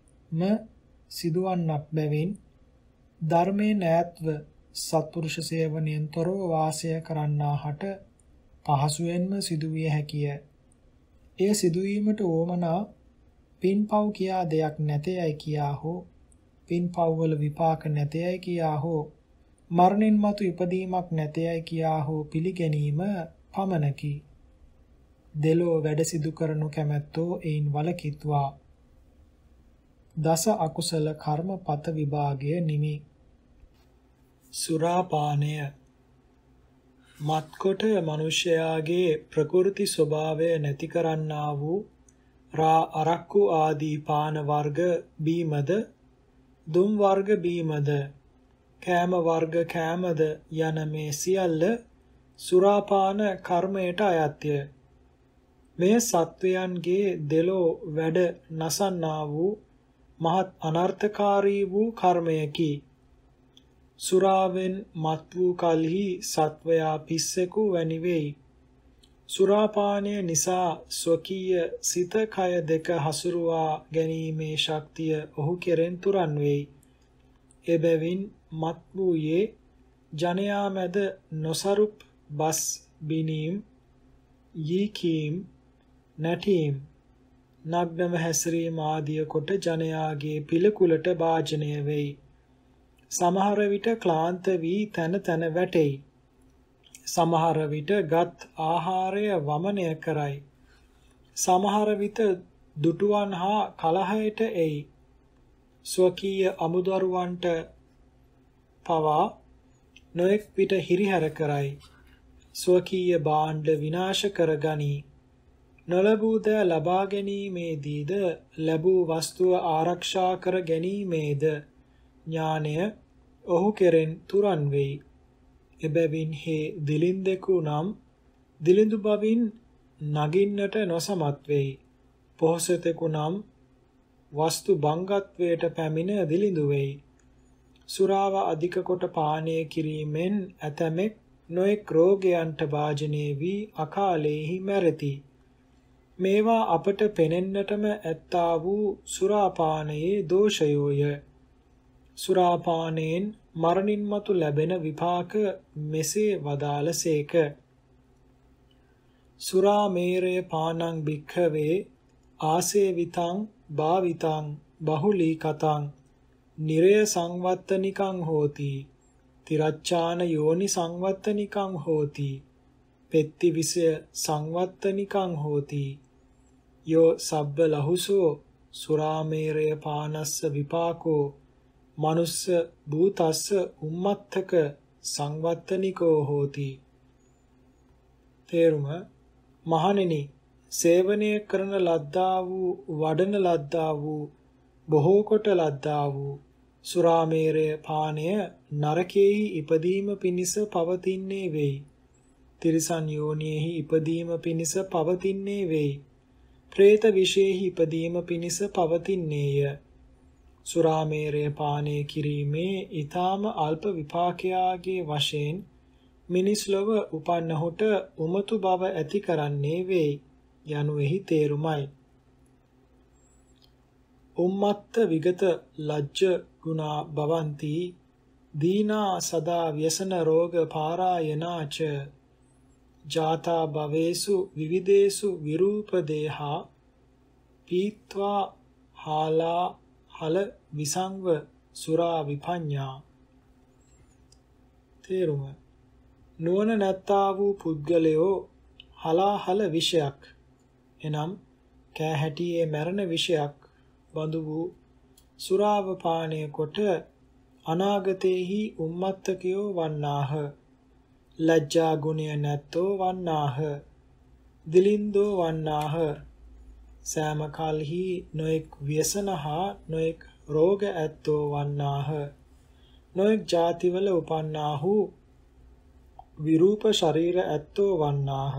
[SPEAKER 1] සිදුවන්නක් බැවින් ධර්මයේ නෑත්ව සත්පුරුෂ සේවනයෙන් තොරව වාසය කරන්නාහට පහසුවෙන්ම සිදුවිය හැකිය. එය සිදුවීමට ඕමනා පින්පව් කියා දෙයක් නැතේයි කියා හෝ පින් පව්වල විපාක නැතයයි කියා හෝ මරණින් මතු ඉපදීමක් නැතයයි කියා හෝ පිළිගැනීම පමණකි. දෙලෝ වැඩ සිදු කරනු කැමැත්තෝ එයින් වලකිත්වා. දස අකුසල කර්මපත විභාගය නිමි. සුරාපානය මත්කොට මිනිසයාගේ ප්‍රකෘති ස්වභාවය නැති කරන්නා වූ රා අරක්කු ආදී පාන වර්ග බීමද දුම් වර්ග බීමද කෑම වර්ග කෑමද යන මේ සියල්ල සුරාපාන කර්මයට අයත්ය. මේ සත්වයන්ගේ දෙලෝ වැඩ නසන්නා වූ මහත් අනර්ථකාරී වූ කර්මයකි. සුරාවෙන් මත් වූ කලෙහි සත්වයා පිස්සෙකු වැනි වෙයි. සුරාපානය නිසා ස්වකීය සිත කය දෙක හසුරුවා ගැනීමේ ශක්තිය ඔහු කෙරෙන් තුරන් වෙයි. එබැවින් මත් වූයේ ජනයා මැද නොසරුප් බස් බිනීම් යීකීම් නැටීම් නග්නව හැසිරීම ආදිය කොට ජනයාගේ පිළිකුලට භාජනය වෙයි. සමහර විට ක්ලාන්ත වී තන තන වැටෙයි. සමහර විට ගත් ආහාරය වමනය කරයි. සමහර විට දුටුවන් හා කලහයට එයි. ස්වකීය අමුදරුවන්ට පවා නොඑක් පිට හිරිහැර කරයි. ස්වකීය භාණ්ඩ විනාශ කරගනී. නොලබූ ද ලබා ගැනීමේදීද ලැබූ වස්තුව ආරක්ෂා කර ගැනීමේද ඥානය ඔහු කෙරෙන් තුරන් වෙයි. එබැවින් හේ දිලින්දෙකු නම් දිලිඳු බවින් නගින්නට නොසමත් වෙයි. පොහොසතෙකු නම් වස්තු බංගත්වයට පැමිණ දිලිඳු වෙයි. සුරාව අධික කොට පානය කිරීමෙන් ඇතමෙක් නොඑක් රෝගයන්ට භාජනය වී අකාලයේහි මැරෙති. මේවා අපට පෙනෙන්නටම ඇත්තා වූ සුරාපානයේ දෝෂයෝය. සුරාපානයෙන් මරණින් මතු ලැබෙන විපාක මෙසේ වදාළසේක. සුරාමේරය පානං භික්ඛවේ ආසේවිතං භාවිතං බහුලී කතං නිරය සංවත්තනිකං හෝති තිරච්ඡාන යෝනි සංවත්තනිකං හෝති පෙත්ති විසය සංවත්තනිකං හෝති යෝ සබ්බ ලහුසෝ සුරාමේරය පානස්ස විපාකෝ manuss භූතස්ස උම්මත්තක සංවත්තනිකෝ හෝති තේරුම මහණෙනි සේවනය කරන ලද්දා වූ වඩන ලද්දා වූ බොහෝ කොට ලද්දා වූ සුරාමේරය පානය නරකයෙහි ඉපදීම පිණිස පවතින්නේ වෙයි තිරිසන් යෝනියෙහි ඉපදීම පිණිස පවතින්නේ වෙයි. പ്രേත විශේෂෙහි ඉපදීම පිණිස පවතින්නේය. සුරාමේරය පානය කිරීමේ ඊ타ම අල්ප විපාකයාගේ වශයෙන් මිනිස් ලොව උපන්නහුට උමතු බව ඇති කරන්නේ වෙයි යනුෙහි තේරුමයි. උම්මත්ත විගත ලජ්ජ ගුණා භවಂತಿ දීනා සදා ව්‍යසන රෝග පාරායනාච ජාතා භවේසු විවිදේසු විරූප දේහා පීත්වා හාලා ඵල විසංව සුරා විපඤ්ඤා තේරුම නුවණ නැත්තා වූ පුද්ගලයෝ හලාහල විෂයක් එනම් කෑහැටියේ මැරෙන විෂයක් බඳු වූ සුරාව පානය කොට අනාගතේහි උම්මත්තකයෝ වන්නාහ ලැජ්ජා ගුණය නැත්තෝ වන්නාහ දිලින්දෝ වන්නාහ සෑම කල්හි නොයෙක් ව්‍යසන හා නොයෙක් රෝග ඇත්තෝ වන්නාහ නොයෙක් ಜಾතිවල උපන්නාහු විරූප ශරීර ඇත්තෝ වන්නාහ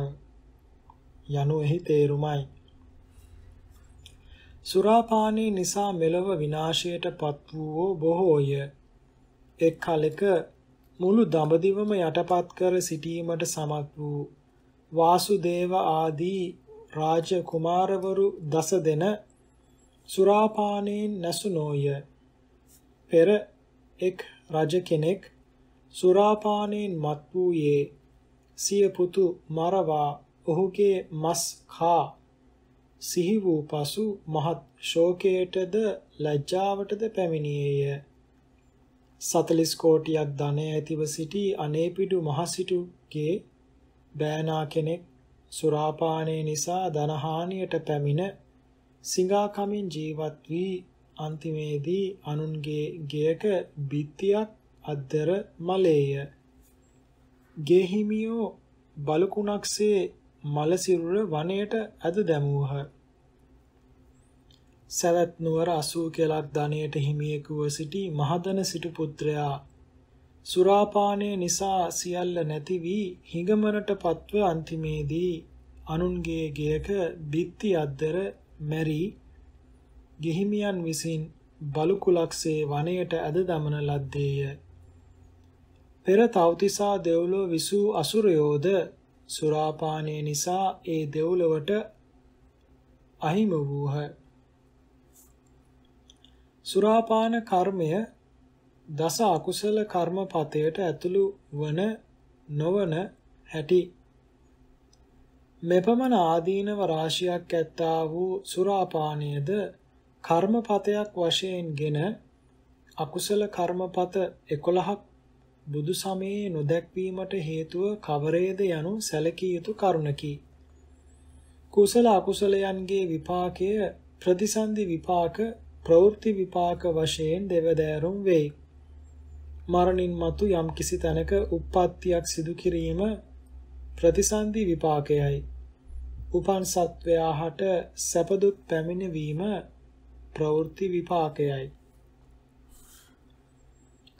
[SPEAKER 1] යනු එහි තේරුමයි සුරාපානයේ නිසා මෙලව විනාශයට පත් වූවෝ බොහෝය එක් කලෙක මුළු දඹදිවම යටපත් කර සිටීමට සමත් වූ වාසුදේව ආදී රාජ කුමාරවරු දස දෙන සුරාපානයෙන් නැසුනෝය. පෙර එක් රජ කෙනෙක් සුරාපානයෙන් මත් වූයේ සිය පුතු මරවා ඔහුගේ මස් කා සිහි වූ පසු මහත් ශෝකයටද ලැජ්ජාවටද පැමිණියේය. සතලිස් කෝටියක් ධනය ඇතිව සිටි අනේපිඩු මහසිටුගේ බෑනා කෙනෙක් සුරාපානය නිසා ධනහානියට පැමිණ සිඟාකමින් ජීවත් වී අන්තිමේදී අනුන්ගේ ගෙයක බිත්තියක් අද්දර මලේය. ගෙහිමියෝ බලකුණක්සේ මලසිරුර වනයට ඇද දැමූහ. සැවැත් නුවර 80 කලක් ධනයට හිමියෙකුව සිටි මහදන සිටු පුත්‍රයා සුරාපානය නිසා සියල්ල නැති වී හිඟමරට පත්ව අන්තිමේදී අනුන්ගේ ගෙයක බිත්ති අද්දර මැරි ගෙහිමියන් විසින් බලුකුලක්සේ වනයට ඇද දමන ලද්දේය. පෙර තවතිසා දෙව්ලොව විසූ අසුරයෝද සුරාපානය නිසා ඒ දෙව්ලොවට අහිම වූහ. සුරාපාන කර්මය දස අකුසල කර්මපතයට ඇතුළු වන නොවන හැටි මෙපමණ ආදීනව රාශියක් ඇත්තා වූ සුරාපානයද කර්මපතයක් වශයෙන්ගෙන අකුසල කර්මපත 11ක් බුදු සමයේ නොදැක්වීමට හේතුව කවරේද යනු සැලකිය යුතු කරුණකි. කුසල අකුසලයන්ගේ විපාකය ප්‍රතිසන්දි විපාක ප්‍රවෘත්ති විපාක වශයෙන් දෙවදෑරුම් වෙයි. මරණින් මතු යම්කිසි තැනක උප්පත්තියක් සිදු කිරීම ප්‍රතිසන්දි විපාකයයි. උපන් සත්වයා හට සැපදුක් පැමිණවීම ප්‍රවෘත්ති විපාකයයි.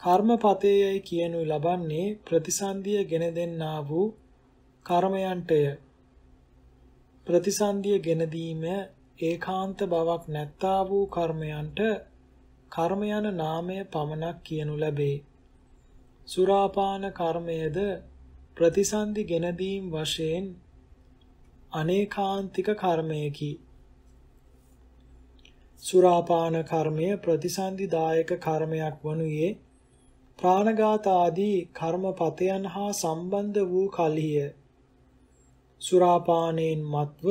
[SPEAKER 1] කර්මපතේයයි කියනු ලබන්නේ ප්‍රතිසන්දිය ගෙන දෙන්නා වූ කර්මයන්ටය. ප්‍රතිසන්දිය ගෙන දීම ඒකාන්ත බවක් නැත්තා වූ කර්මයන්ට කර්ම යන නාමය පමණක් කියනු ලැබේ. සුරාපාන කර්මයේද ප්‍රතිසන්දි ගෙන දීම් වශයෙන් අනේකාන්තික කර්මයකි. සුරාපාන කර්මය ප්‍රතිසන්දිදායක කර්මයක් වනුයේ ප්‍රාණඝාත ආදී කර්මපතයන් හා සම්බන්ධ වූ කල්හිය. සුරාපානයෙන් මත්ව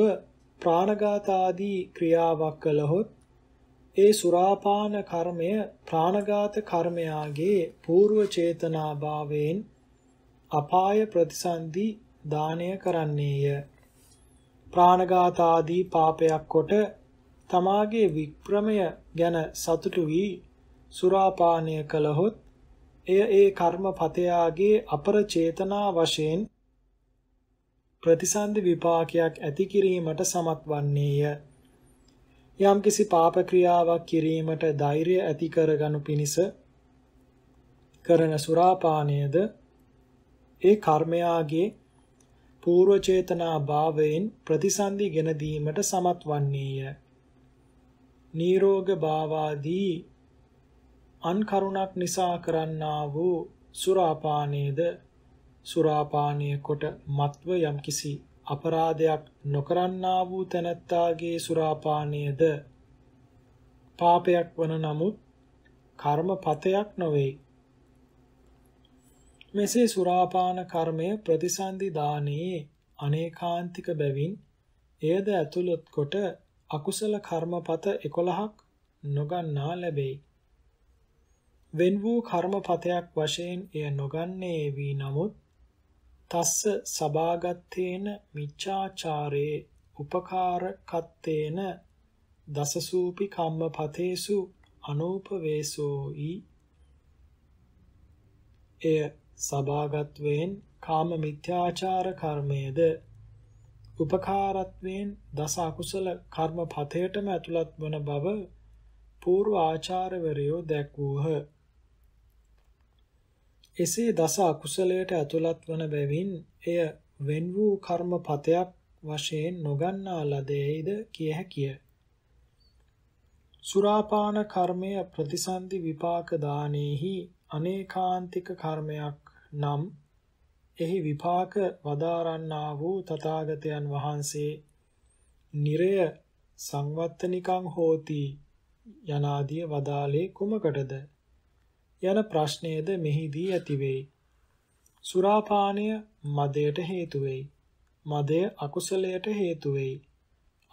[SPEAKER 1] ප්‍රාණඝාත ආදී ක්‍රියාවක් කළහොත් ඒ සුරාපාන කර්මය ප්‍රාණඝාත කර්මයාගේ పూర్ව චේතනාභාවයෙන් අපාය ප්‍රතිසන්දි දානය කරන්නේය. ප්‍රාණඝාත ආදී පාපයක් කොට තමාගේ වික්‍රමය ගැන සතුටු වී සුරාපානය කළහොත් එය ඒ කර්මපතයාගේ අපරචේතනා වශයෙන් ප්‍රතිසන්දි විපාකයක් ඇති කිරීමට සමත් වන්නේය. යම්කිසි පාප ක්‍රියාවක් කිරීමට ධෛර්යය ඇති කරගනු පිණිස කරන සුරාපානයද ඒ කර්මයාගේ පූර්ව චේතනා භාවයෙන් ප්‍රතිසන්දි ගෙන දීමට සමත් වන්නේය. නිරෝග භාවාදී අන් කරුණක් නිසා කරන්නා වූ සුරාපානේද සුරාපානීය කොට මත්ව යම්කිසි අපරාධයක් නොකරන්නා වූ තැනැත්තාගේ සුරාපානේද පාපයක් වන නමුත් කර්මපතයක් නොවේ මෙසේ සුරාපාන කර්මය ප්‍රතිසන්දි දානයේ අනේකාන්තික බැවින් එයද ඇතුළත් කොට අකුසල කර්මපත 11ක් නොගන්නා ලැබෙයි. වෙන් වූ කර්මපතයක් වශයෙන් එය නොගන්නේ වී නමුත් තස්ස සබාගත්තේන මිච්ඡාචාරේ උපකාරකත්තේන දසසූපි කම්මපතේසු අනෝපවේසෝයි එය සබාගත්වයෙන් කාම මිත්‍යාචාර කර්මයේද උපකාරත්වයෙන් දස අකුසල කර්ම පතේටම ඇතුළත් වන බව పూర్ව ආචාර්යවරයෝ දැක්වූහ. එසේ දස අකුසලයට ඇතුළත් වන බැවින් එය වෙන් වූ කර්ම පතයක් වශයෙන් නොගන්නා ලදේයිද කිය හැකිය. සුරාපාන කර්මය ප්‍රතිසන්දි විපාක දානෙහි අනේකාන්තික කර්මයක් නම් එහි විපාක වදාරන්නා වූ තථාගතයන් වහන්සේ නිරය සංවත්තනිකං හෝති යනාදී වදාලේ කුමකටද යන ප්‍රශ්නයේද මෙහිදී ඇතිවේ. සුරාපානය මදයට හේතු වෙයි. මදය අකුසලයට හේතු වෙයි.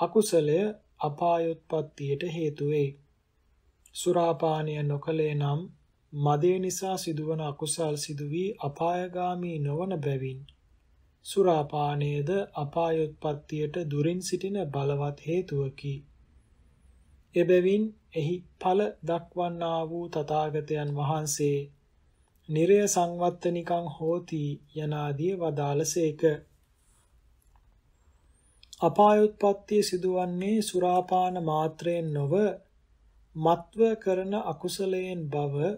[SPEAKER 1] අකුසලය අපායොත්පත්තියට හේතු වෙයි. සුරාපානය නොකලේ නම් මදේ නිසා සිදුවන අකුසල් සිදු වී අපායගාමී නොවන බැවින් සුරාපානයේද අපායොත්පත්තියට දුරින් සිටින බලවත් හේතුවකි. එබැවින් එහි ඵල දක්වන්නා වූ තථාගතයන් වහන්සේ නිරය සංවත්තනිකං හෝති යනාදී වදාළසේක. අපායොත්පත්තිය සිදුවන්නේ සුරාපාන මාත්‍රයෙන් නොව මත්ව කරන අකුසලයෙන් බව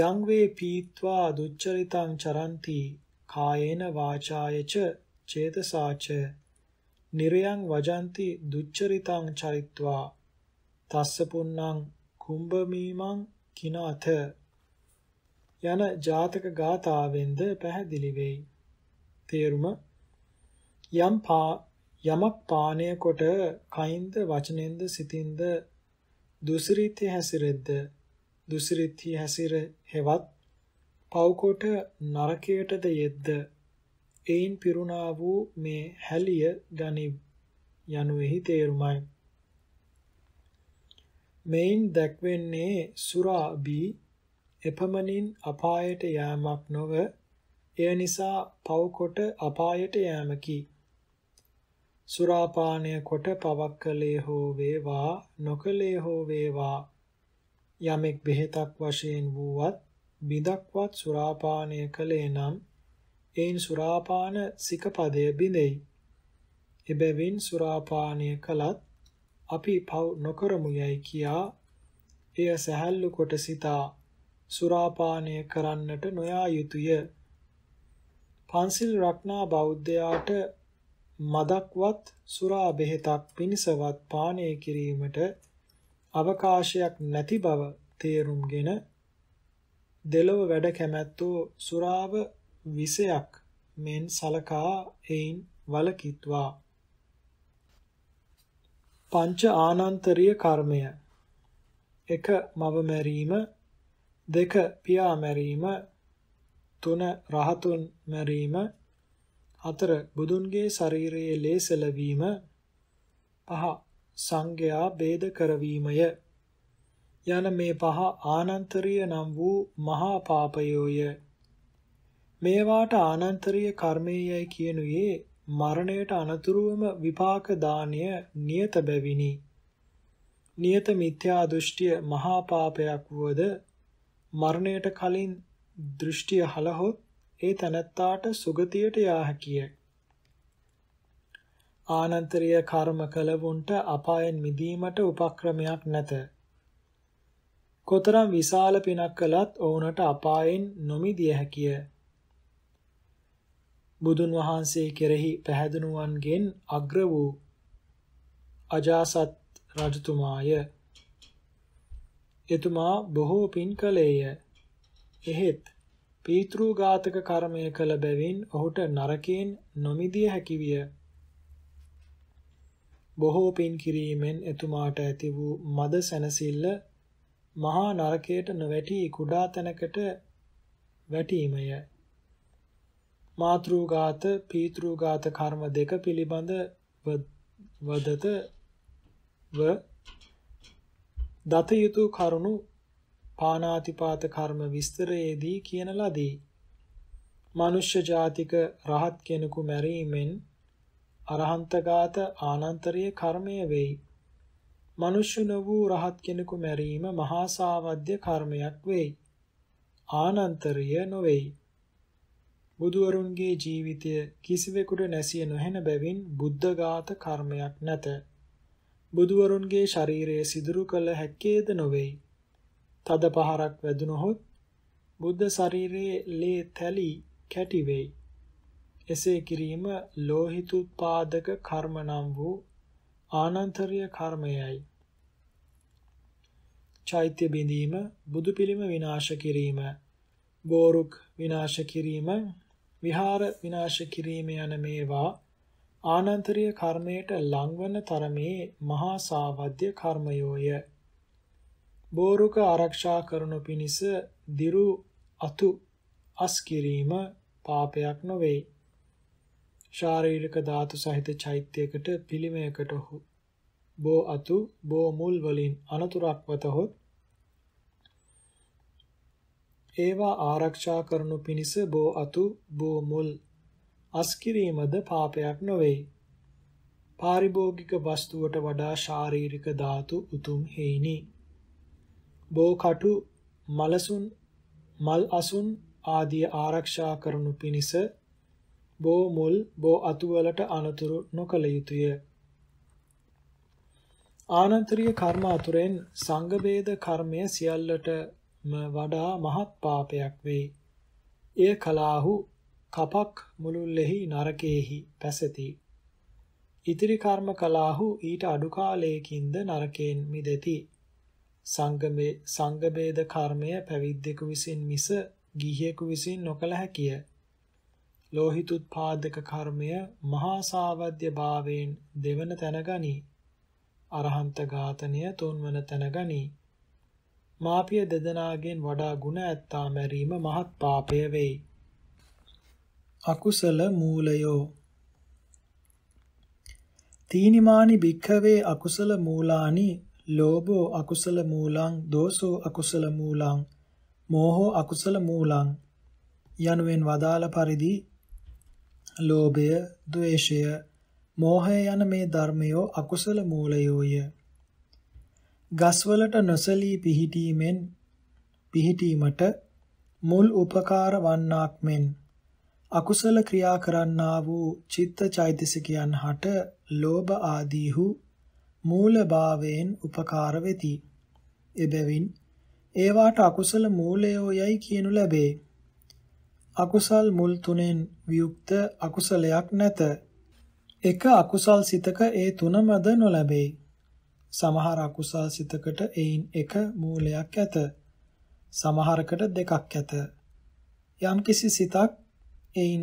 [SPEAKER 1] යං වේ පීත්වා දුච්චරිතං චරಂತಿ කායේන වාචාය ච චේතසාච නිරයන් වජಂತಿ දුච්චරිතං චරිත්වා තස්ස පුන්නං කුම්භමීමං කිනාත යන ජාතක ගාථාවෙන්ද පැහැදිලි වෙයි තේරුම යම් පා යමක් පානය කොට කයින්ද වචනෙන්ද සිතින්ද දුසිරිතේ හැසිරෙද්ද දුසිරිත්හි හැසිර හෙවත් පව්කොට නරකයටද යෙද්ද එයින් පිරුණා වූ මේ හැලිය ගනි යනුෙහි තේරුමයි මෙයින් දැක්වෙන්නේ සුරාබී එපමණින් අපායට යෑමක් නොව එය නිසා පව්කොට අපායට යෑමකි සුරාපානය කොට පවක් කළේ හෝ වේවා නොකළේ හෝ වේවා යමෙක් බෙහෙතක් වශයෙන් වූවත් බිඳක්වත් සුරාපානය කළේ නම් එයින් සුරාපාන සිකපදය බිඳෙයි. එබැවින් සුරාපානය කළත් අපි පව් නොකරමු යයි කියා එය සැහැල්ලු කොට සිතා සුරාපානය කරන්නට නොයා යුතුය. පන්සිල් රක්නා බෞද්ධයාට මදක්වත් සුරා බෙහෙතක් පිණිසවත් පානය කිරීමට අවකාශයක් නැති බව තේරුම්ගෙන දෙලොව වැඩ කැමැත්තෝ සුරාව විසයක් මෙන් සලකා එයින් වලකිත්වා පංච ආනන්තරීය කර්මය 1 මව මැරීම 2 පියා මැරීම 3 රහතුන් මැරීම 4 බුදුන්ගේ ශරීරයේ ලේසලවීම පහ සංඝයා ભેද කරවීමය යන මේ පහ ආනන්තරීය නම් වූ මහා පාපයෝය මේවාට ආනන්තරීය කර්මයේයි කියනුවේ මරණයට අනතුරුවම විපාක දාණය නියත බැවිනි නියත මිත්‍යා දෘෂ්ටිය මහා පාපයක් වුවද මරණයට කලින් දෘෂ්ටිය හලහොත් ඒ තනත්තාට සුගතියට යා හැකියි ආනන්තරීය කර්ම කළවුන්ට අපායෙන් මිදීමට උපක්‍රමයක් නැත. කොතරම් විශාල පිනක් කළත් ඔවුන්ට අපායෙන් නොමිදිය හැකිය. බුදුන් වහන්සේ කෙරෙහි පැහැදුණුවන්ගෙන් අග්‍ර වූ අජාසත් රජතුමාය. එතුමා බොහෝ පින් කළේය. එහෙත් පීතෘඝාතක කර්මය කළ බැවින් ඔහුට නරකයෙන් නොමිදිය හැකිය. බොහෝ පින් කිරීමෙන් එතුමාට ඇති වූ මද සැනසෙල්ල මහා නරකයට නොවැටි කුඩා තැනකට වැටීමය. මාතෘගාත පීතෘගාත කර්ම දෙක පිළිබඳ වදත ව දත යුතු කරුණු පානාතිපාත කර්ම විස්තරයේදී කියන ලදී. මනුෂ්‍ය ජාතික රහත් කෙනෙකු මැරීමෙන් අරහන්තගාත ආනන්තරීය කර්මය වෙයි. මනුෂ්‍ය නො වූ රහත් කෙනෙකු මැරීම මහා සාවද්‍ය කර්මයක් වෙයි. ආනන්තරීය නොවේයි. බුදුවරුන්ගේ ජීවිතය කිසිවෙකුට නැසිය නොහෙන බැවින් බුද්ධඝාත කර්මයක් නැත. බුදුවරුන්ගේ ශරීරයේ සිදුරු කළ හැක්කේද නොවේයි. තද පහරක් වැදුනොහොත් බුද්ධ ශරීරයේ ලේ තැලි කැටි වෙයි. එසේ කිරීම ලෝහිතුත්පාදක කර්ම නම් වූ ආනන්තරීය කර්මයයි. චෛත්‍ය බිඳීම, බුදු පිළිම විනාශ කිරීම, බෝරුක් විනාශ කිරීම, විහාර විනාශ කිරීම යන මේවා ආනන්තරීය කර්මයට ලංවන තරමේ මහා සාවද්‍ය කර්මයෝය. බෝරුක ආරක්ෂා කරනු පිණිස දිරු අතු අස් කිරීම පාපයක් නොවේ. ශාරීරික ධාතු සහිත චෛත්‍යයකට පිළිමයකට බෝ අතු බෝ මුල් වලින් අනතුරක් වතහොත් ඒවා ආරක්ෂා කරනු පිණිස බෝ අතු බෝ මුල් අස්කිරීමද පාපයක් නොවේ. පාරිභෝගික වස්තුවට වඩා ශාරීරික ධාතු උතුම් හේිනි. බෝ කටු මලසුන් මල් අසුන් ආදී ආරක්ෂා කරනු පිණිස බෝ මුල් බෝ අතුවලට අනතුරු නොකළ යුතුය. ආනන්තරීය කර්ම අතුරෙන් සංගබේද කර්මය සියල්ලටම වඩා මහත් පාපයක් වෙයි. එය කලාහු කපක් මුළුල්ලෙහි නරකයේහි පැසති. ඉතිරි කර්ම කලාහු ඊට අඩු කාලයකින්ද නරකයෙන් මිදෙති. සංගමේ සංගබේද කර්මය පැවිද්දෙකු විසින් මිස ගිහියෙකු විසින් නොකළ හැකිය. ලෝහිතුත්පාදක කර්මය මහා සාවද්‍ය භාවයෙන් දෙවන තැන ගනි. අරහන්ත ඝාතනය තුන්වන තැන ගනි. මාපිය දෙදනාගෙන් වඩා ಗುಣ ඇත්තා මැරීම මහත් පාපය වෙයි. අකුසල මූලයෝ තීනිමානි භික්ඛවේ අකුසල මූලානි ලෝභෝ අකුසල මූලං දෝසෝ අකුසල මූලං මෝහෝ අකුසල මූලං යනුවෙන් වදාළ පරිදි ලෝභය, ద్వේෂය, මෝහය යන මේ ධර්මයෝ අකුසල මූලයෝය. ගස්වලට නොසලී පිහිටීමෙන් පිහිටීමට මුල් උපකාර වන්නාක් මෙන් අකුසල ක්‍රියා කරන්නා වූ චිත්ත චෛතසිකයන් හට ලෝභ ආදීහු මූලභාවයෙන් උපකාර වෙති. එබැවින් ඒවාට අකුසල මූලයෝ යයි කියනු ලැබේ. අකුසල් මුල් තුනෙන් වියුක්ත අකුසලයක් නැත. එක අකුසල් සිතක ඒ තුනමද නොලැබේ. සමහර අකුසල් සිතකට එයින් එක මූලයක් ඇත. සමහරකට දෙකක් ඇත. යම්කිසි සිතක් එයින්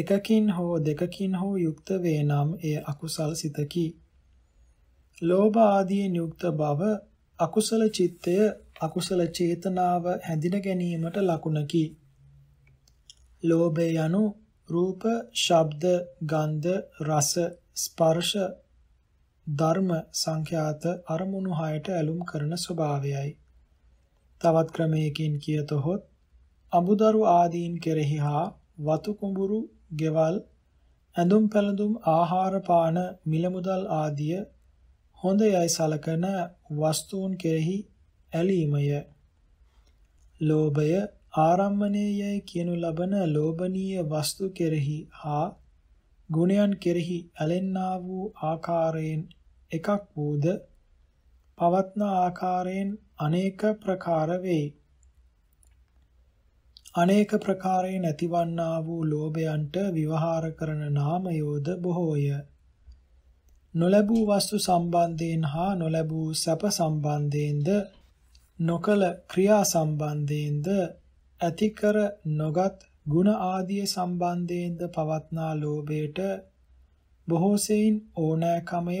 [SPEAKER 1] එකකින් හෝ දෙකකින් හෝ යුක්ත වේ නම් ඒ අකුසල් සිතකි. ලෝභ ආදීන් යුක්ත බව අකුසල චිත්තය අකුසල චේතනාව හැඳින ගැනීමට ලකුණකි. ලෝභය යනු රූප, ශබ්ද, ගන්ධ, රස, ස්පර්ශ ධර්ම සංඛ්‍යාත අරමුණු හයට ඇලුම් කරන ස්වභාවයයි. තවත් ක්‍රමයකින් කියතොත් අඹදරු ආදීන් කෙරෙහි හා වතු කුඹුරු, ගෙවල්, ඇඳුම් පැළඳුම්, ආහාර පාන, මිල මුදල් ආදිය හොඳ යයි සලකන වස්තුන් කෙරෙහි ඇලීමය. ලෝභය ආරම්මණයයි කියනු ලබන ලෝභනීය වස්තු කෙරෙහි හා ගුණයන් කෙරෙහි ඇලෙන්නා වූ ආකාරයෙන් එකක් වූද පවත්න ආකාරයෙන් අනේක ප්‍රකාර වේ. අනේක ප්‍රකාරයෙන් ඇතිවන්නා වූ ලෝභයන්ට විවහාර කරන නාමයෝද බොහෝය. නොලැබූ වස්තු සම්බන්ධයෙන් හා නොලැබූ සැප සම්බන්ධයෙන්ද නොකල ක්‍රියා සම්බන්ධයෙන්ද ඇති කර නොගත් ಗುಣ ආදී සම්බන්ධයෙන්ද පවත්නා ලෝභයට බොහෝසෙයින් ඕනෑකමය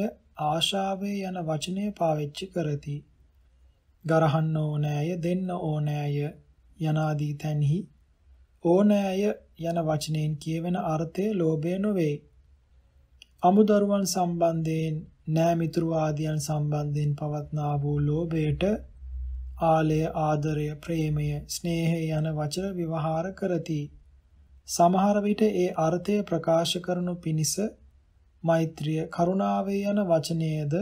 [SPEAKER 1] ආශාවේ යන වචනය පාවිච්චි කරති. ගරහන්න ඕනෑය දෙන්න ඕනෑය යනාදී තැන්හි ඕනෑය යන වචනයෙන් කියවෙන අර්ථය ලෝභය නොවේ. අමුදරුවන් සම්බන්ධයෙන් නෑ මිතුරු ආදියන් සම්බන්ධයෙන් පවත්නා වූ ලෝභයට ආලය ආදරය ප්‍රේමය ස්නේහය යන වචන විවහාර කරති සමහර විට ඒ අර්ථය ප්‍රකාශ කරනු පිණිස මෛත්‍රිය කරුණාවේ යන වචනයේද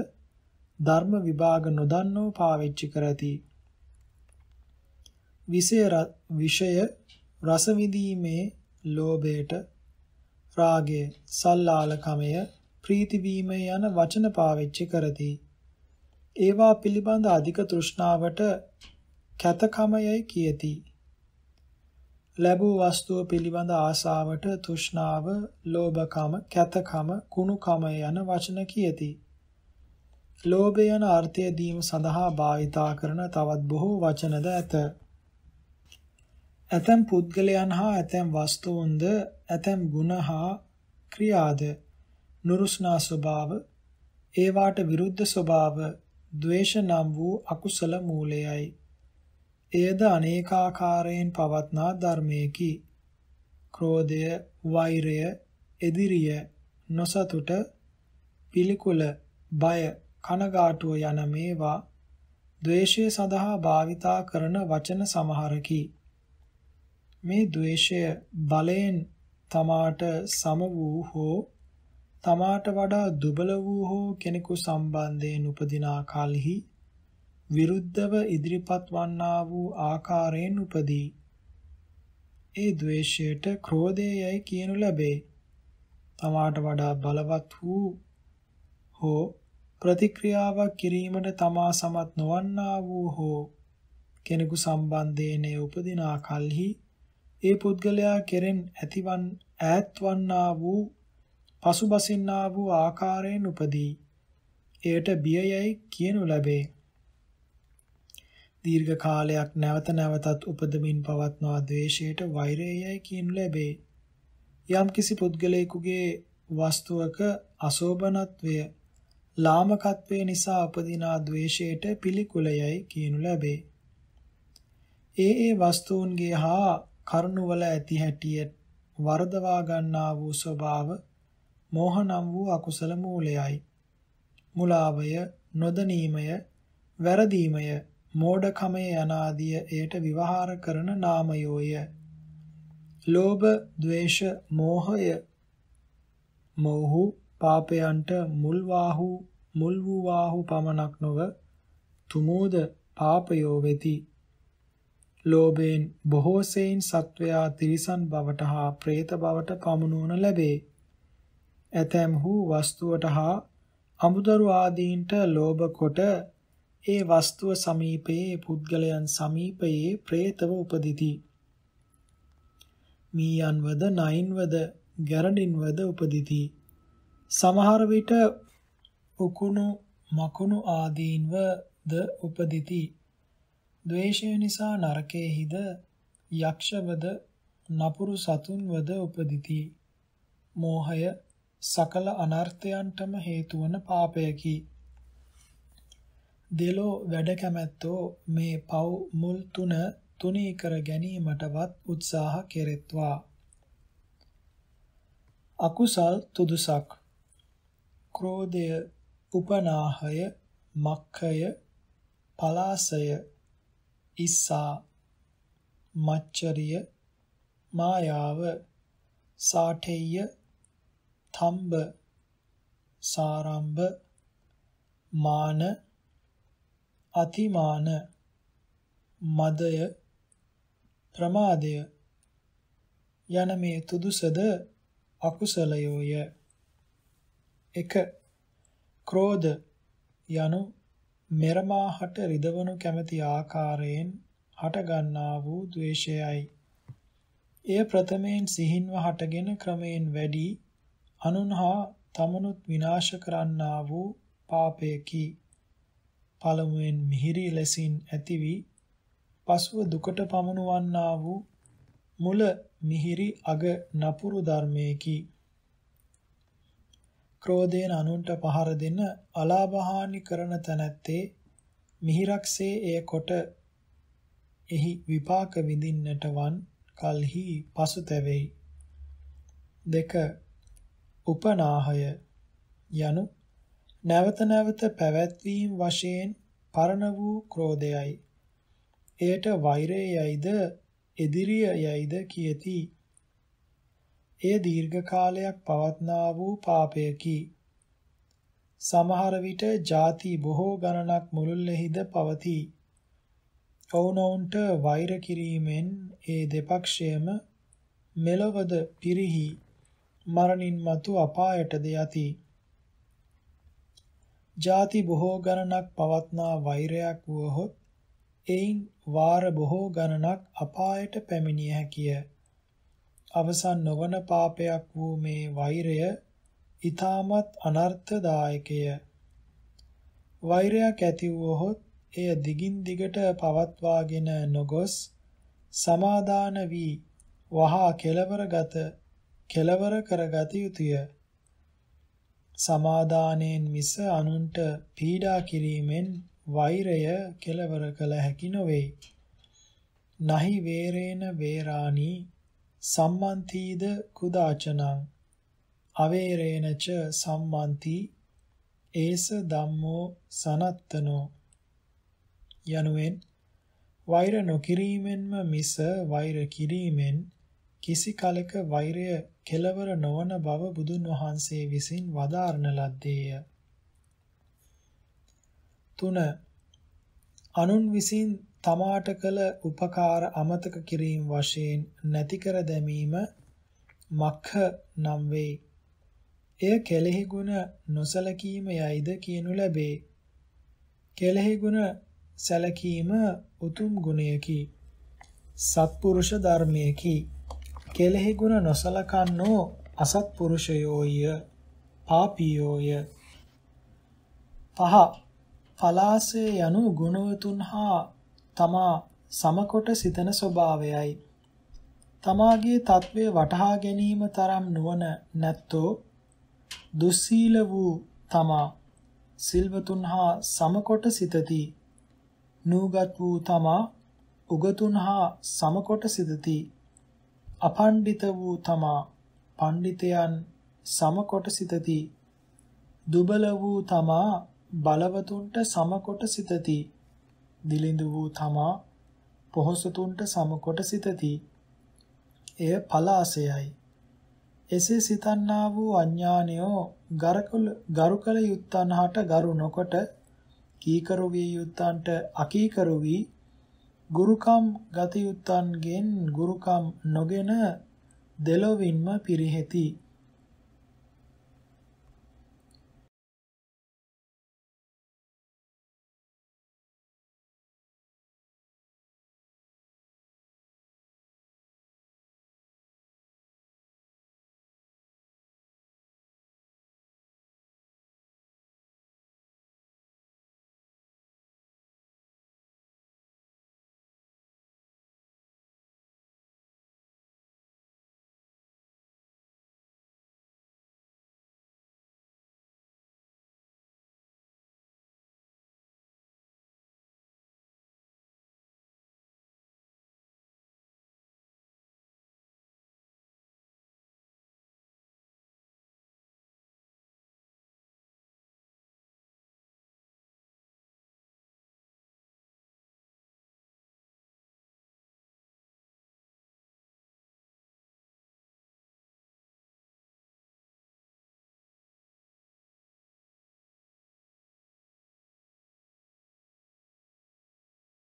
[SPEAKER 1] ධර්ම විභාග නොදන්නෝ පාවිච්චි කරති විෂය රස විඳීමේ ලෝභයට රාගය සල්ලාලකමය ප්‍රීති වීම යන වචන පාවිච්චි කරති ඒවා පිළිබඳ අධික තෘෂ්ණාවට කැතකමයයි කියති. ලැබූ වස්තුව පිළිබඳ ආසාවට තෘෂ්ණාව, ලෝභකම, කැතකම, කුණුකම යන වචන කියති. ලෝභය යන අර්ථය දීම සඳහා භාවිතා කරන තවත් බොහෝ වචනද ඇත. ඇතැම් පුද්ගලයන් හා ඇතැම් වස්තුන්ද ඇතැම් ගුණ හා ක්‍රියාද නුරුස්නා ස්වභාව ඒවාට විරුද්ධ ස්වභාව ද්වේෂ නම් වූ අකුසල මූලයයි. එයද අනේකාකාරයෙන් පවත්නා ධර්මයේකි. ක්‍රෝධය, වෛරය, එදිරිය, නොසතුට, පිළිකුල, බය, කනගාටුව යන මේවා ද්වේෂය සඳහා භාවිතා කරන වචන සමහරකි. මේ ද්වේෂය බලයෙන් තමාට සම වූ හෝ තමාට වඩා දුබල වූ හෝ කෙනෙකු සම්බන්ධයෙන් උපදිනා කලෙහි විරුද්ධව ඉදිරිපත් වන්නා වූ ආකාරයෙන් උපදී. ඒ ද්වේෂයට ක්‍රෝධයයි කියනු ලැබේ. තමාට වඩා බලවත් වූ හෝ ප්‍රතික්‍රියාවක් කිරීමට තමා සමත් නොවන්නා වූ හෝ කෙනෙකු සම්බන්ධයෙන් උපදිනා කලෙහි ඒ පුද්ගලයා කෙරෙන් ඇතිවන් ඈත්වන්නා වූ පසුබසින්නා වූ ආකාරයෙන් උපදී. එයට බියයයි කියනු ලැබේ. දීර්ඝ කාලයක් නැවත නැවතත් උපදමින් පවත්නා ද්වේෂයට වෛරයයි කියනු ලැබේ. යම්කිසි පුද්ගලයෙකුගේ වස්තුවක අශෝභනත්වය ලාමකත්වය නිසා උපදිනා ද්වේෂයට පිළිකුලයයි කියනු ලැබේ. ඒ ඒ වස්තුන්ගේ හා කරුණවල ඇති හැටිය වර්ධවා ගන්නා වූ ස්වභාව මෝහ නම් වූ අකුසල මූලයයි. මුලාවය, නොදනීමය, වැරදීමය, මෝඩකමය යනාදිය එයට විවහාර කරන නාමයෝය. ලෝභ, ద్వේෂ, මෝහය මෝහු පාපයන්ට මුල් වාහු මුල් වූ වාහු පමණක් නොව තුමෝද පාපයෝ වෙති. ලෝභයෙන් බොහෝ සෙයින් සත්වයා තිරිසන් බවට හා പ്രേත බවට පමුණුවන ලැබේ. ඇතැම්හු වස්තුවට හා අමුදරු ආදීන්ට ලෝභ කොට ඒ වස්තුව සමීපයේ පුද්ගලයන් සමීපයේ പ്രേතව උපදිති. මීයන්වද නයින්වද ගැරඩින්වද උපදිති. සමහර විට උකුණු මකුණු ආදීන්ව ද උපදිති. ද්වේෂය නිසා නරකයේහිද යක්ෂවද නපුරු සතුන්වද උපදිති. මෝහය සකල අනර්ථයන්ටම හේතු වන පාපයකි. දෙලෝ වැඩ කැමැත්තෝ මේ පව් මුල් තුන තුනී කර ගැනීමටවත් උත්සාහ කෙරෙත්වා. අකුසල් තුදුසක් ක්‍රෝධය උපනාහය මක්ඛය පලාසය ඉස්සා මච්චරිය මායාව සාඨේය තම්බ සාරම්භ මාන අතිමාන මදය ප්‍රමාදය යන මේ තුදුසද අකුසලයෝය 1 ක්‍රෝධ යනු මෙරමාහට රිදවනු කැමැති ආකාරයෙන් හටගන්නා වූ ද්වේෂයයි එය ප්‍රථමයෙන් සිහින්ව හටගෙන ක්‍රමයෙන් වැඩි අනුන් හා තමනුත් විනාශ කරන්නා වූ පාපයකි. පළමුවෙන් මිහිරි ලෙසින් ඇතිවි පසුව දුකට පමුණුවන්නා වූ මුල මිහිරි අග නපුරු ධර්මයකි. ක්‍රෝධයෙන් අනුන්ට පහර දෙන අලාභහානි කරන තැනැත්තේ මිහිරක්සේ එය කොට එහි විපාක විඳින්නට වන් කල්හි පසුතැවෙයි. දෙක උපනාහය යනු නැවත නැවත පැවැත්වීම වශයෙන් පරණ වූ ක්‍රෝධයයි. එයට වෛරය යයිද එදිරිය යයිද කියති. එය දීර්ඝ කාලයක් පවත්නා වූ පාපයකි. සමහර විට ಜಾති බොහෝ ගණනක් මුළුල්ලෙහිද පවතී. ඔවුනොවුන්ට වෛර කිරීමෙන් ඒ දෙපක්ෂයම මෙලවද පිරිහි මරණින් මතු අපායටද යති. ಜಾති බොහෝ ගණනක් පවත්නා වෛරයක් වුවහොත් එයින් වාර බොහෝ ගණනක් අපායට පැමිණිය හැකිය. අවසන් නොවන පාපයක් වූ මේ වෛරය ඊ타මත් අනර්ථදායකය. වෛරයක් ඇති වුවහොත් එය දිගින් දිගට පවත්වාගෙන නොගොස් සමාදාන වී වහා කෙලවරගත කෙලවර කරගත යුතුය. සමාදානෙන් මිස අනුන්ට පීඩා කිරීමෙන් වෛරය කෙලවර කළ හැකි නොවේ. නහි වේරේන වේරාණී සම්මන්තිද කුදාචනං අවේරේනච සම්මන්ති ඒස ධම්මෝ සනත්තනෝ යනුවෙන් වෛර නොකිරීමෙන්ම මිස වෛර කිරීමෙන් කිසි කලක වෛරය කෙලවර නොවන බව බුදුන් වහන්සේ විසින් වදාරන ලද්දේය. 3. අනුන් විසින් තමාට කළ උපකාර අමතක කිරීම වශයෙන් නැති කර දැමීම මක්ඛ නම් වේ. එය කෙලෙහි ගුණ නොසලකීම යයිද කියනු ලැබේ. කෙලෙහි ගුණ සැලකීම උතුම් ගුණයකි. සත්පුරුෂ ධර්මයකි. කෙලෙහි ගුණ නොසලකන්නෝ අසත්පුරුෂයෝය පාපියෝය පහ පලාසය යනු ගුණවතුන් හා තමා සමකොට සිතන ස්වභාවයයි තමාගේ తත්වය වටහා ගැනීම තරම් නොවන නැත්තෝ දුස්සීල වූ තමා සිල්වතුන් හා සමකොට සිතති නූගත් වූ තමා උගතුන් හා සමකොට සිතති අපණ්ඩිත වූ තමා පණ්ඩිතයන් සමකොට සිතති දුබල වූ තමා බලවතුන්ට සමකොට සිතති දිලිඳු වූ තමා පොහොසතුන්ට සමකොට සිතති එය පලාසයයි එසේ සිතන්නා වූ අඥානයෝ ගරකල ගරුකල යුත්තන්හට ගරු නොකොට කීකරු විය යුත්තන්ට අකීකරු වී ගුරුකම් ගතියුත්තන්ගෙන් ගුරුකම් නොගෙන දෙලොවින්ම පිරිහෙති